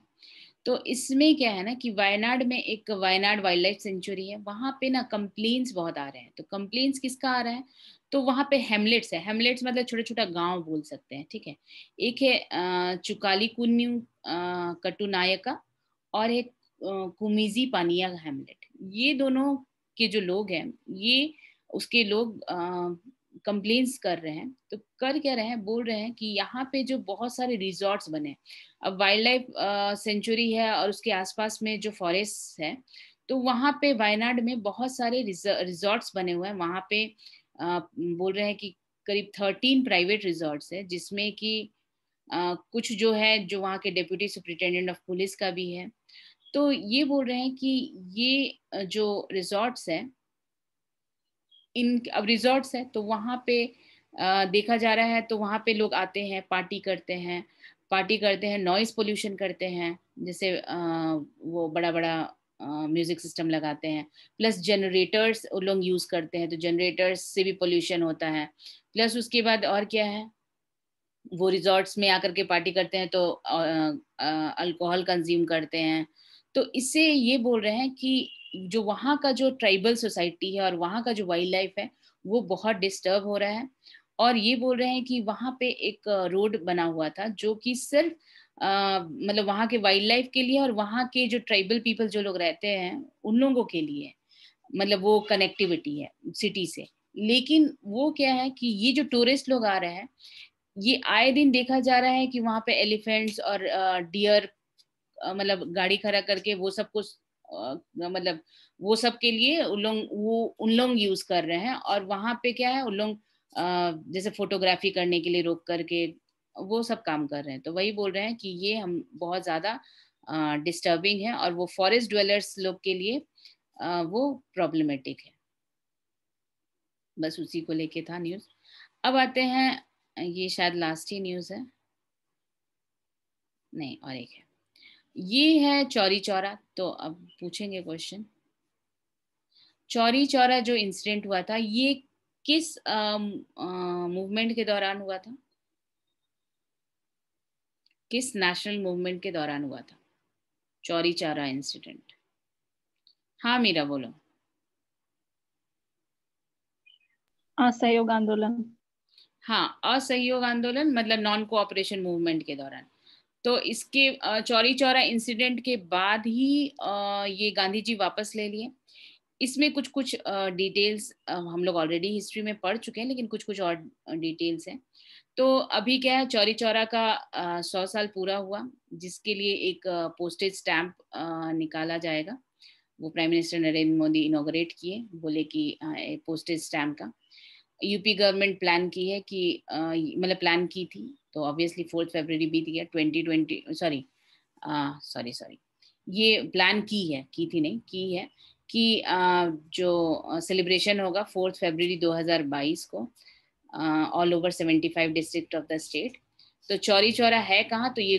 तो इसमें क्या है ना कि वायनाड में एक वायनाड वाइल्ड लाइफ सेंचुरी है वहाँ पे ना कंप्लेन्स बहुत आ रहे हैं तो कंप्लेन्स किसका आ रहा है तो वहाँ पे हेमलेट्स है हेमलेट्स मतलब छोटा छोटा गांव बोल सकते हैं ठीक है एक है चुकाली कुन्यू कटुनायका और एक कुमिजी पानिया हेमलेट ये दोनों के जो लोग हैं ये उसके लोग कंप्लेन्स कर रहे हैं तो कर क्या रहे हैं बोल रहे हैं कि यहाँ पे जो बहुत सारे रिजॉर्ट्स बने अब वाइल्ड लाइफ सेंचुरी है और उसके आसपास में जो फॉरेस्ट है तो वहाँ पे वायनाड में बहुत सारे रिजॉर्ट्स बने हुए हैं वहाँ पे आ, बोल रहे हैं कि करीब थर्टीन प्राइवेट रिजॉर्ट्स है जिसमें कि आ, कुछ जो है जो वहाँ के डेप्यूटी सुप्रिटेंडेंट ऑफ पुलिस का भी है तो ये बोल रहे हैं कि ये जो रिजॉर्ट्स है इन अब रिजॉर्ट्स है तो वहाँ पे देखा जा रहा है तो वहाँ पे लोग आते हैं पार्टी करते हैं पार्टी करते हैं नॉइज पोल्यूशन करते हैं जैसे वो बड़ा बड़ा म्यूजिक सिस्टम लगाते हैं प्लस जनरेटर्स लोग यूज़ करते हैं तो जनरेटर्स से भी पोल्यूशन होता है प्लस उसके बाद और क्या है वो रिजॉर्ट्स में आकर के पार्टी करते हैं तो अल्कोहल कंज्यूम करते हैं तो इससे ये बोल रहे हैं कि जो वहाँ का जो ट्राइबल सोसाइटी है और वहाँ का जो वाइल्ड लाइफ है वो बहुत डिस्टर्ब हो रहा है और ये बोल रहे हैं कि वहाँ पे एक रोड बना हुआ था जो कि सिर्फ मतलब वहाँ के वाइल्ड लाइफ के लिए और वहाँ के जो ट्राइबल पीपल जो लोग रहते हैं उन लोगों के लिए मतलब वो कनेक्टिविटी है सिटी से लेकिन वो क्या है कि ये जो टूरिस्ट लोग आ रहे हैं ये आए दिन देखा जा रहा है कि वहाँ पे एलिफेंट्स और डियर मतलब गाड़ी खड़ा करके वो सब कुछ मतलब वो सब के लिए उन लोग वो उन लोग यूज कर रहे हैं और वहाँ पे क्या है उन लोग जैसे फोटोग्राफी करने के लिए रोक करके वो सब काम कर रहे हैं तो वही बोल रहे हैं कि ये हम बहुत ज्यादा डिस्टर्बिंग है और वो फॉरेस्ट ड्वेलर्स लोग के लिए आ, वो प्रॉब्लमेटिक है बस उसी को लेके था न्यूज अब आते हैं ये शायद लास्ट ही न्यूज है नहीं और एक है ये है चौरी चौरा तो अब पूछेंगे क्वेश्चन चौरी चौरा जो इंसिडेंट हुआ था ये किस मूवमेंट के दौरान हुआ था किस नेशनल मूवमेंट के दौरान हुआ था चौरी चौरा इंसिडेंट हाँ मीरा बोलो असहयोग आंदोलन हाँ असहयोग आंदोलन मतलब नॉन कोऑपरेशन मूवमेंट के दौरान तो इसके चौरी चौरा इंसिडेंट के बाद ही ये गांधी जी वापस ले लिए इसमें कुछ कुछ डिटेल्स हम लोग ऑलरेडी हिस्ट्री में पढ़ चुके हैं लेकिन कुछ कुछ और डिटेल्स हैं तो अभी क्या है चौरी चौरा का सौ साल पूरा हुआ जिसके लिए एक पोस्टेज स्टैम्प निकाला जाएगा वो prime minister Narendra Modi inaugurate किए बोले कि पोस्टेज स्टैम्प का यूपी गवर्नमेंट प्लान की है कि मतलब प्लान की थी तो ऑब्वियसली फोर्थ फेबर बीत गया twenty twenty sorry sorry sorry ये प्लान की है की थी नहीं की है कि जो सेलिब्रेशन होगा फोर्थ फेबर 2022 को all over 75 district of the state तो चौरी चौरा है कहाँ तो ये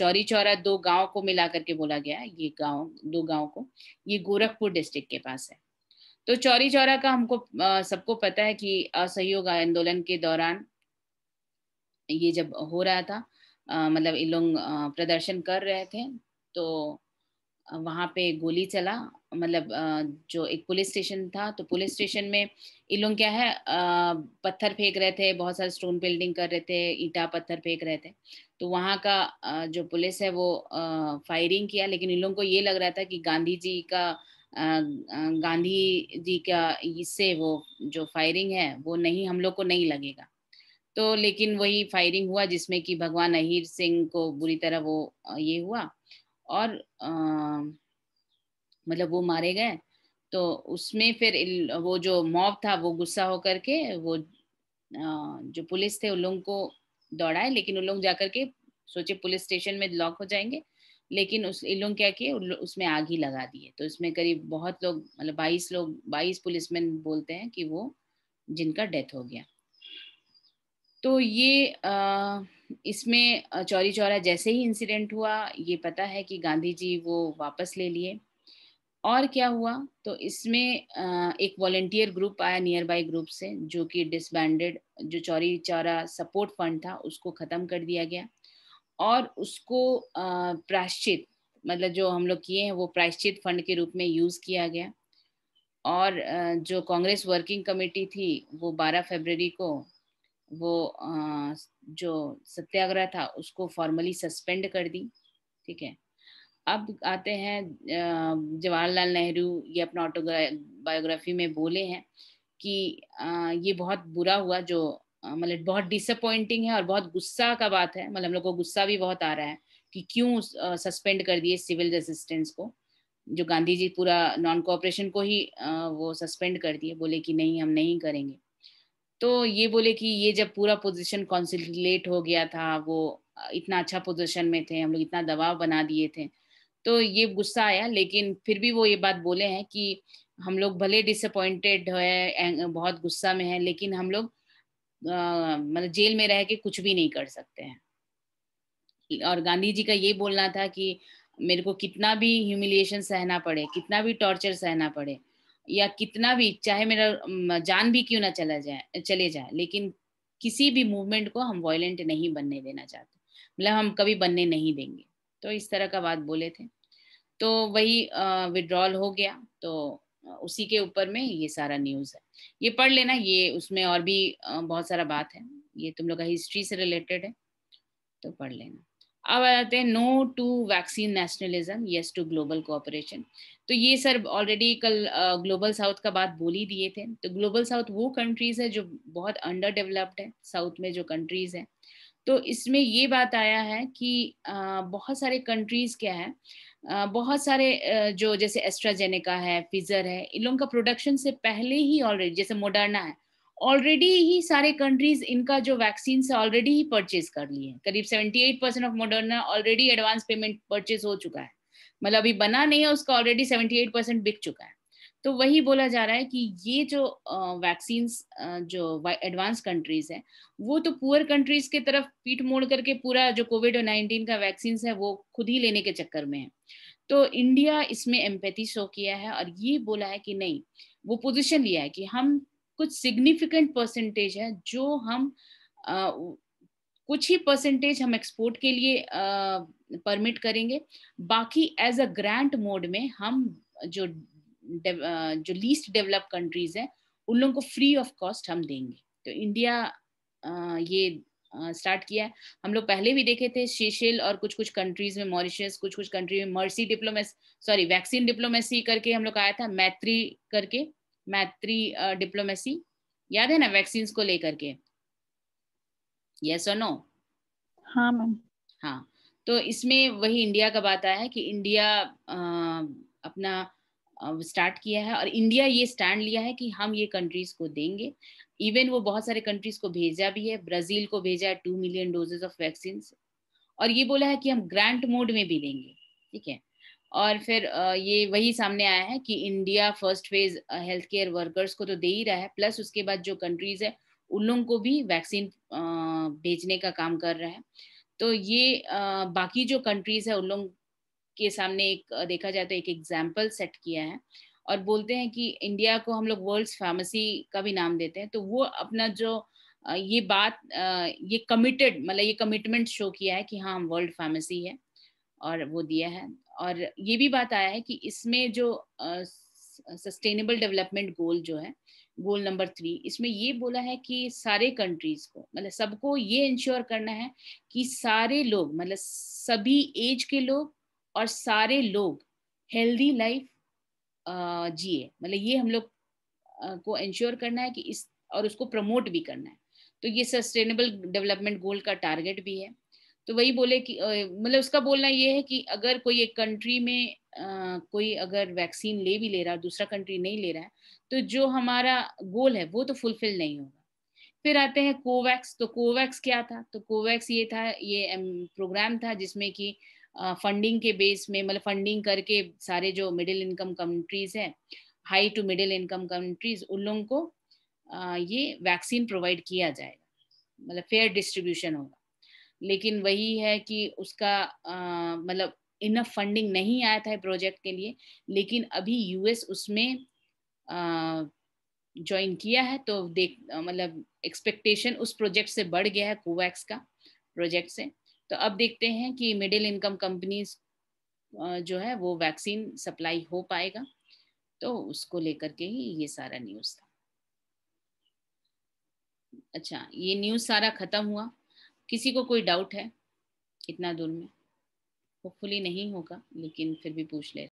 चौरी चौरा दो गांव को मिला करके बोला गया है ये गांव दो गांव को ये गोरखपुर डिस्ट्रिक्ट के पास है तो चौरी चौरा का हमको सबको पता है कि असहयोग आंदोलन के दौरान ये जब हो रहा था आ, मतलब इन लोग प्रदर्शन कर रहे थे तो वहाँ पे गोली चला मतलब जो एक पुलिस स्टेशन था तो पुलिस स्टेशन में इन लोग क्या है पत्थर फेंक रहे थे बहुत सारे स्टोन बिल्डिंग कर रहे थे ईटा पत्थर फेंक रहे थे तो वहाँ का जो पुलिस है वो फायरिंग किया लेकिन इन लोगों को ये लग रहा था कि गांधी जी का गांधी जी का इससे वो जो फायरिंग है वो नहीं हम लोग को नहीं लगेगा तो लेकिन वही फायरिंग हुआ जिसमें कि भगवान अहिर सिंह को बुरी तरह वो ये हुआ और आ, मतलब वो मारे गए तो उसमें फिर वो जो मॉब था वो गुस्सा होकर के वो आ, जो पुलिस थे उन लोगों को दौड़ाए लेकिन उन लोग जाकर के सोचे पुलिस स्टेशन में लॉक हो जाएंगे लेकिन उस इन लोग क्या किए उसमें आग ही लगा दिए तो इसमें करीब बहुत लोग मतलब बाईस लोग बाईस पुलिसमैन बोलते हैं कि वो जिनका डेथ हो गया तो ये आ, इसमें चौरी चौरा जैसे ही इंसिडेंट हुआ ये पता है कि गांधी जी वो वापस ले लिए और क्या हुआ तो इसमें एक वॉल्टियर ग्रुप आया नियर बाई ग्रुप से जो कि डिसबैंडेड जो चौरी चौरा सपोर्ट फंड था उसको ख़त्म कर दिया गया और उसको प्राश्चित मतलब जो हम लोग किए हैं वो प्राश्चित फंड के रूप में यूज़ किया गया और जो कांग्रेस वर्किंग कमेटी थी वो 12 फरवरी को वो जो सत्याग्रह था उसको फॉर्मली सस्पेंड कर दी ठीक है अब आते हैं जवाहरलाल नेहरू ये अपना ऑटो बायोग्राफी में बोले हैं कि ये बहुत बुरा हुआ जो मतलब बहुत डिसअपॉइंटिंग है और बहुत गुस्सा का बात है मतलब हम लोग को गुस्सा भी बहुत आ रहा है कि क्यों सस्पेंड कर दिए सिविल रेजिस्टेंस को जो गांधी जी पूरा नॉन कोऑपरेशन को ही वो सस्पेंड कर दिए बोले कि नहीं हम नहीं करेंगे तो ये बोले कि ये जब पूरा पोजीशन कॉन्सिलेट हो गया था वो इतना अच्छा पोजीशन में थे हम लोग इतना दबाव बना दिए थे तो ये गुस्सा आया लेकिन फिर भी वो ये बात बोले हैं कि हम लोग भले डिसअपॉइंटेड है बहुत गुस्सा में है लेकिन हम लोग मतलब जेल में रह के कुछ भी नहीं कर सकते हैं और गांधी जी का ये बोलना था कि मेरे को कितना भी ह्यूमिलिएशन सहना पड़े कितना भी टॉर्चर सहना पड़े या कितना भी चाहे मेरा जान भी क्यों ना चला जाए चले जाए लेकिन किसी भी मूवमेंट को हम वायलेंट नहीं बनने देना चाहते मतलब हम कभी बनने नहीं देंगे तो इस तरह का बात बोले थे तो वही विड्रॉल हो गया तो उसी के ऊपर में ये सारा न्यूज़ है ये पढ़ लेना ये उसमें और भी बहुत सारा बात है ये तुम लोग का हिस्ट्री से रिलेटेड है तो पढ़ लेना अब आ जाते हैं no to vaccine nationalism yes to global cooperation तो ये सर ऑलरेडी कल ग्लोबल साउथ का बात बोल ही दिए थे तो ग्लोबल साउथ वो कंट्रीज है जो बहुत अंडर डेवलप्ड है साउथ में जो कंट्रीज है तो इसमें ये बात आया है कि बहुत सारे कंट्रीज क्या है बहुत सारे जो जैसे एस्ट्राजेनेका है फिजर है इन लोगों का प्रोडक्शन से पहले ही ऑलरेडी जैसे मोडर्ना है ऑलरेडी ही सारे कंट्रीज इनका जो वैक्सीन है ऑलरेडी ही परचेज कर लिए हैं करीब 78 percent of Moderna already advance payment purchase हो चुका है मतलब अभी बना नहीं है उसका ऑलरेडी 78 परसेंट बिक चुका है तो वही बोला जा रहा है कि ये जो वैक्सीन जो एडवांस कंट्रीज है वो तो पुअर कंट्रीज के तरफ पीठ मोड़ करके पूरा जो कोविड नाइन्टीन का वैक्सीन है वो खुद ही लेने के चक्कर में है तो इंडिया इसमें एम्पैथी शो किया है और ये बोला है कि नहीं वो पोजीशन लिया है कि हम कुछ सिग्निफिकेंट परसेंटेज है जो हम आ, कुछ ही परसेंटेज हम एक्सपोर्ट के लिए परमिट करेंगे बाकी एज अ ग्रांट मोड में हम जो जो लीस्ट डेवलप कंट्रीज हैं उन लोगों को फ्री ऑफ कॉस्ट हम देंगे तो इंडिया ये स्टार्ट किया है हम लोग पहले भी देखे थे शीशेल और कुछ कुछ कंट्रीज में मॉरिशस कुछ कुछ कंट्री में mercy diplomacy sorry vaccine diplomacy करके हम लोग आया था मैत्री करके मैत्री डिप्लोमेसी याद है ना वैक्सीन को लेकर के यस और नो हाँ मैम हाँ तो इसमें वही इंडिया का बात आया है कि इंडिया आ, अपना स्टार्ट किया है और इंडिया ये स्टैंड लिया है कि हम ये कंट्रीज को देंगे इवन वो बहुत सारे कंट्रीज को भेजा भी है ब्राजील को भेजा है two million doses of vaccine और ये बोला है कि हम ग्रांट मोड में भी देंगे ठीक है और फिर ये वही सामने आया है कि India first phase health care workers को तो दे ही रहा है प्लस उसके बाद जो कंट्रीज है उन लोगों को भी वैक्सीन भेजने का काम कर रहा है तो ये बाकी जो कंट्रीज है उन लोगों के सामने एक देखा जाए तो एक एग्जाम्पल सेट किया है और बोलते हैं कि इंडिया को हम लोग वर्ल्ड फार्मेसी का भी नाम देते हैं तो वो अपना जो ये बात ये कमिटेड मतलब ये कमिटमेंट शो किया है कि हाँ हम वर्ल्ड फार्मेसी है और वो दिया है और ये भी बात आया है कि इसमें जो सस्टेनेबल डेवलपमेंट गोल जो है गोल नंबर थ्री इसमें ये बोला है कि सारे कंट्रीज को मतलब सबको ये इंश्योर करना है कि सारे लोग मतलब सभी एज के लोग और सारे लोग हेल्दी लाइफ जिए मतलब ये हम लोग को इंश्योर करना है कि इस और उसको प्रमोट भी करना है तो ये सस्टेनेबल डेवलपमेंट गोल का टारगेट भी है तो वही बोले कि मतलब उसका बोलना ये है कि अगर कोई एक कंट्री में आ, कोई अगर वैक्सीन ले भी ले रहा है दूसरा कंट्री नहीं ले रहा है तो जो हमारा गोल है वो तो फुलफिल नहीं होगा फिर आते हैं कोवैक्स तो कोवैक्स क्या था तो कोवैक्स ये था ये प्रोग्राम था जिसमें कि फंडिंग के बेस में मतलब फंडिंग करके सारे जो मिडिल इनकम कंट्रीज हैं high to middle income countries उन लोगों को आ, ये वैक्सीन प्रोवाइड किया जाएगा मतलब फेयर डिस्ट्रीब्यूशन होगा लेकिन वही है कि उसका मतलब इनफ फंडिंग नहीं आया था प्रोजेक्ट के लिए लेकिन अभी यूएस उसमें ज्वाइन किया है तो देख मतलब एक्सपेक्टेशन उस प्रोजेक्ट से बढ़ गया है कोवैक्स का प्रोजेक्ट से तो अब देखते हैं कि मिडिल इनकम कंपनीज जो है वो वैक्सीन सप्लाई हो पाएगा तो उसको लेकर के ही ये सारा न्यूज़ था अच्छा ये न्यूज़ सारा ख़त्म हुआ किसी को कोई डाउट है इतना दूर में होपफुली नहीं होगा लेकिन फिर भी पूछ ले